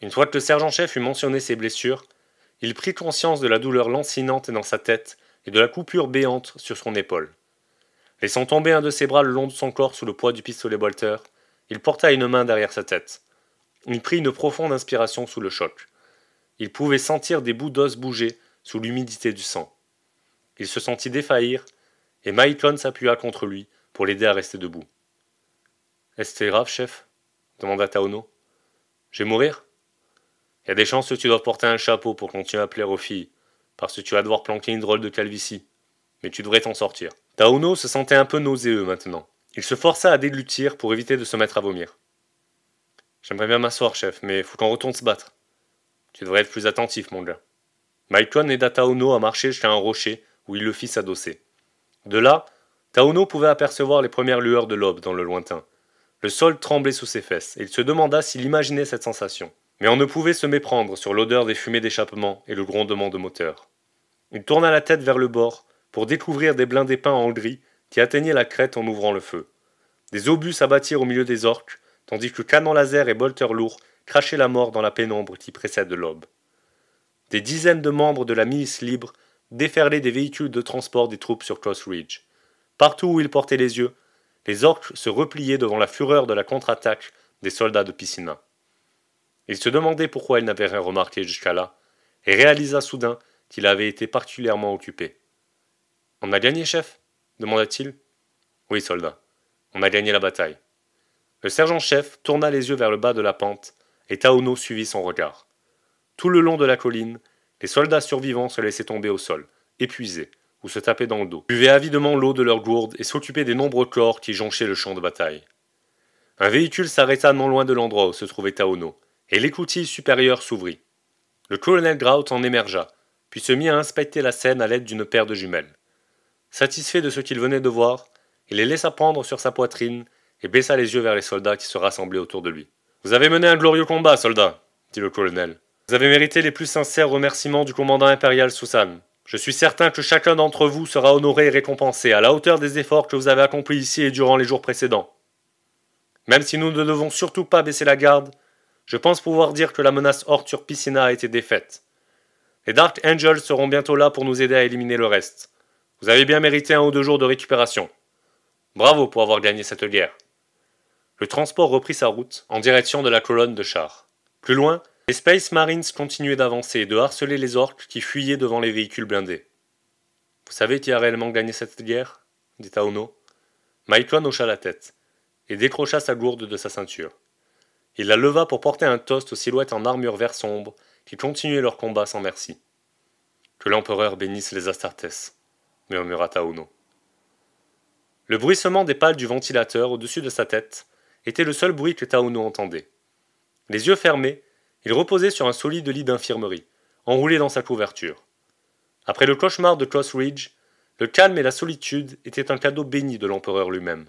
Une fois que le sergent-chef eut mentionné ses blessures, il prit conscience de la douleur lancinante dans sa tête et de la coupure béante sur son épaule. Laissant tomber un de ses bras le long de son corps sous le poids du pistolet Walter, il porta une main derrière sa tête. Il prit une profonde inspiration sous le choc. Il pouvait sentir des bouts d'os bouger sous l'humidité du sang. Il se sentit défaillir, et Maicon s'appuya contre lui pour l'aider à rester debout. Est-ce que c'est grave, chef demanda Taono. Je vais mourir Il y a des chances que tu dois porter un chapeau pour continuer à plaire aux filles, parce que tu vas devoir planquer une drôle de calvitie. Mais tu devrais t'en sortir. Taono se sentait un peu nauséeux maintenant. Il se força à déglutir pour éviter de se mettre à vomir. J'aimerais bien m'asseoir, chef, mais faut qu'on retourne se battre. Tu devrais être plus attentif, mon gars. et aida Taono à marcher jusqu'à un rocher où il le fit s'adosser. De là, Taono pouvait apercevoir les premières lueurs de l'aube dans le lointain, le sol tremblait sous ses fesses, et il se demanda s'il imaginait cette sensation. Mais on ne pouvait se méprendre sur l'odeur des fumées d'échappement et le grondement de moteurs. Il tourna la tête vers le bord pour découvrir des blindés peints en gris qui atteignaient la crête en ouvrant le feu. Des obus s'abattirent au milieu des orques, tandis que canons laser et bolteurs lourds crachaient la mort dans la pénombre qui précède l'aube. Des dizaines de membres de la milice libre déferlaient des véhicules de transport des troupes sur Cross Ridge. Partout où ils portaient les yeux, les orques se repliaient devant la fureur de la contre-attaque des soldats de Piscina. Il se demandait pourquoi il n'avait rien remarqué jusqu'à là, et réalisa soudain qu'il avait été particulièrement occupé. On a gagné, chef demanda-t-il. Oui, soldat, on a gagné la bataille. Le sergent-chef tourna les yeux vers le bas de la pente, et Taono suivit son regard. Tout le long de la colline, les soldats survivants se laissaient tomber au sol, épuisés, ou se taper dans le dos, buvaient avidement l'eau de leurs gourdes et s'occupaient des nombreux corps qui jonchaient le champ de bataille. Un véhicule s'arrêta non loin de l'endroit où se trouvait Taono, et l'écoutille supérieure s'ouvrit. Le colonel Grout en émergea, puis se mit à inspecter la scène à l'aide d'une paire de jumelles. Satisfait de ce qu'il venait de voir, il les laissa prendre sur sa poitrine et baissa les yeux vers les soldats qui se rassemblaient autour de lui. Vous avez mené un glorieux combat, soldats, dit le colonel. Vous avez mérité les plus sincères remerciements du commandant impérial Susan. Je suis certain que chacun d'entre vous sera honoré et récompensé à la hauteur des efforts que vous avez accomplis ici et durant les jours précédents. Même si nous ne devons surtout pas baisser la garde, je pense pouvoir dire que la menace hors sur Piscina a été défaite. Les Dark Angels seront bientôt là pour nous aider à éliminer le reste. Vous avez bien mérité un ou deux jours de récupération. Bravo pour avoir gagné cette guerre. Le transport reprit sa route en direction de la colonne de chars. Plus loin, les Space Marines continuaient d'avancer et de harceler les orques qui fuyaient devant les véhicules blindés. Vous savez qui a réellement gagné cette guerre dit Aono. Maitwan hocha la tête et décrocha sa gourde de sa ceinture. Il la leva pour porter un toast aux silhouettes en armure vert sombre qui continuaient leur combat sans merci. Que l'empereur bénisse les Astartes, murmura Taono. Le bruissement des pales du ventilateur au-dessus de sa tête était le seul bruit que Taono entendait. Les yeux fermés, il reposait sur un solide lit d'infirmerie, enroulé dans sa couverture. Après le cauchemar de Cross Ridge, le calme et la solitude étaient un cadeau béni de l'empereur lui-même.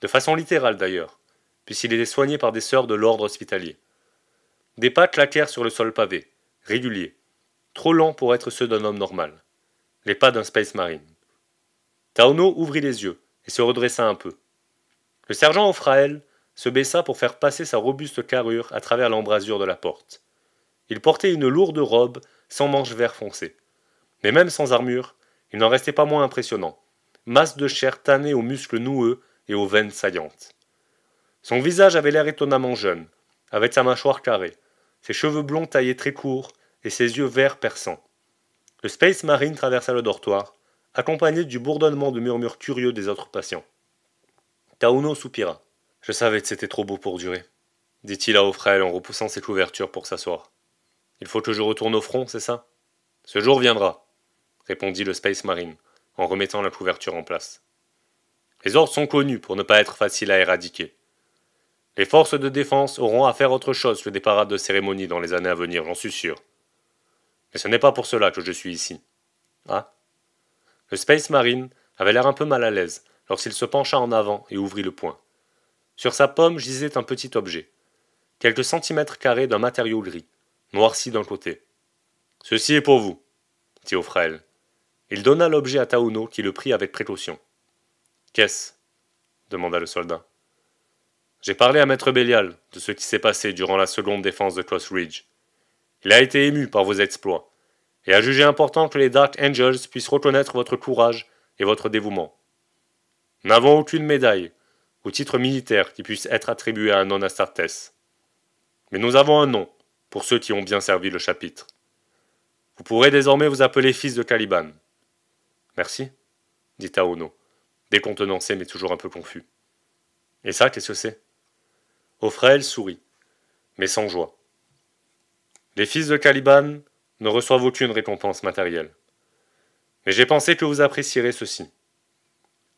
De façon littérale d'ailleurs, puisqu'il était soigné par des sœurs de l'ordre hospitalier. Des pas claquèrent sur le sol pavé, réguliers, trop lents pour être ceux d'un homme normal. Les pas d'un Space Marine. Taono ouvrit les yeux et se redressa un peu. Le sergent O'Frael se baissa pour faire passer sa robuste carrure à travers l'embrasure de la porte. Il portait une lourde robe sans manches vert foncé. Mais même sans armure, il n'en restait pas moins impressionnant, masse de chair tannée aux muscles noueux et aux veines saillantes. Son visage avait l'air étonnamment jeune, avec sa mâchoire carrée, ses cheveux blonds taillés très courts et ses yeux verts perçants. Le Space Marine traversa le dortoir, accompagné du bourdonnement de murmures curieux des autres patients. Tauno soupira. Je savais que c'était trop beau pour durer, dit-il à Offrel en repoussant ses couvertures pour s'asseoir. Il faut que je retourne au front, c'est ça Ce jour viendra, répondit le Space Marine en remettant la couverture en place. Les ordres sont connus pour ne pas être faciles à éradiquer. Les forces de défense auront à faire autre chose que des parades de cérémonie dans les années à venir, j'en suis sûr. Mais ce n'est pas pour cela que je suis ici. Hein Le Space Marine avait l'air un peu mal à l'aise lorsqu'il se pencha en avant et ouvrit le poing. Sur sa pomme gisait un petit objet, quelques centimètres carrés d'un matériau gris, noirci d'un côté. Ceci est pour vous, dit Offrael. Il donna l'objet à Tauno, qui le prit avec précaution. Qu'est-ce demanda le soldat. J'ai parlé à Maître Bélial de ce qui s'est passé durant la seconde défense de Cross Ridge. Il a été ému par vos exploits et a jugé important que les Dark Angels puissent reconnaître votre courage et votre dévouement. N'avons aucune médaille, au titre militaire qui puisse être attribué à un non astartès Mais nous avons un nom pour ceux qui ont bien servi le chapitre. Vous pourrez désormais vous appeler fils de Caliban. Merci, dit Aono, décontenancé mais toujours un peu confus. Et ça, qu'est-ce que c'est Ophraël sourit, mais sans joie. Les fils de Caliban ne reçoivent aucune récompense matérielle. Mais j'ai pensé que vous apprécierez ceci.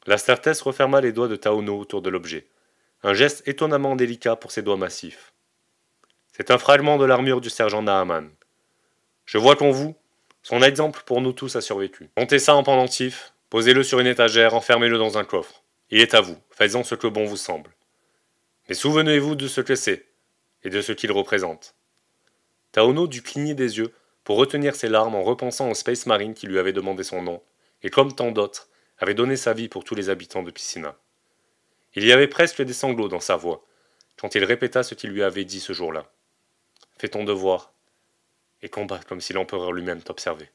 L'Astartès referma les doigts de Taono autour de l'objet. Un geste étonnamment délicat pour ses doigts massifs. C'est un fragment de l'armure du sergent Naaman. Je vois qu'en vous, son exemple pour nous tous a survécu. Montez ça en pendentif, posez-le sur une étagère, enfermez-le dans un coffre. Il est à vous, faisons ce que bon vous semble. Mais souvenez-vous de ce que c'est et de ce qu'il représente. Taono dut cligner des yeux pour retenir ses larmes en repensant au Space Marine qui lui avait demandé son nom, et comme tant d'autres, avait donné sa vie pour tous les habitants de Piscina. Il y avait presque des sanglots dans sa voix, quand il répéta ce qu'il lui avait dit ce jour-là. Fais ton devoir, et combat comme si l'empereur lui-même t'observait.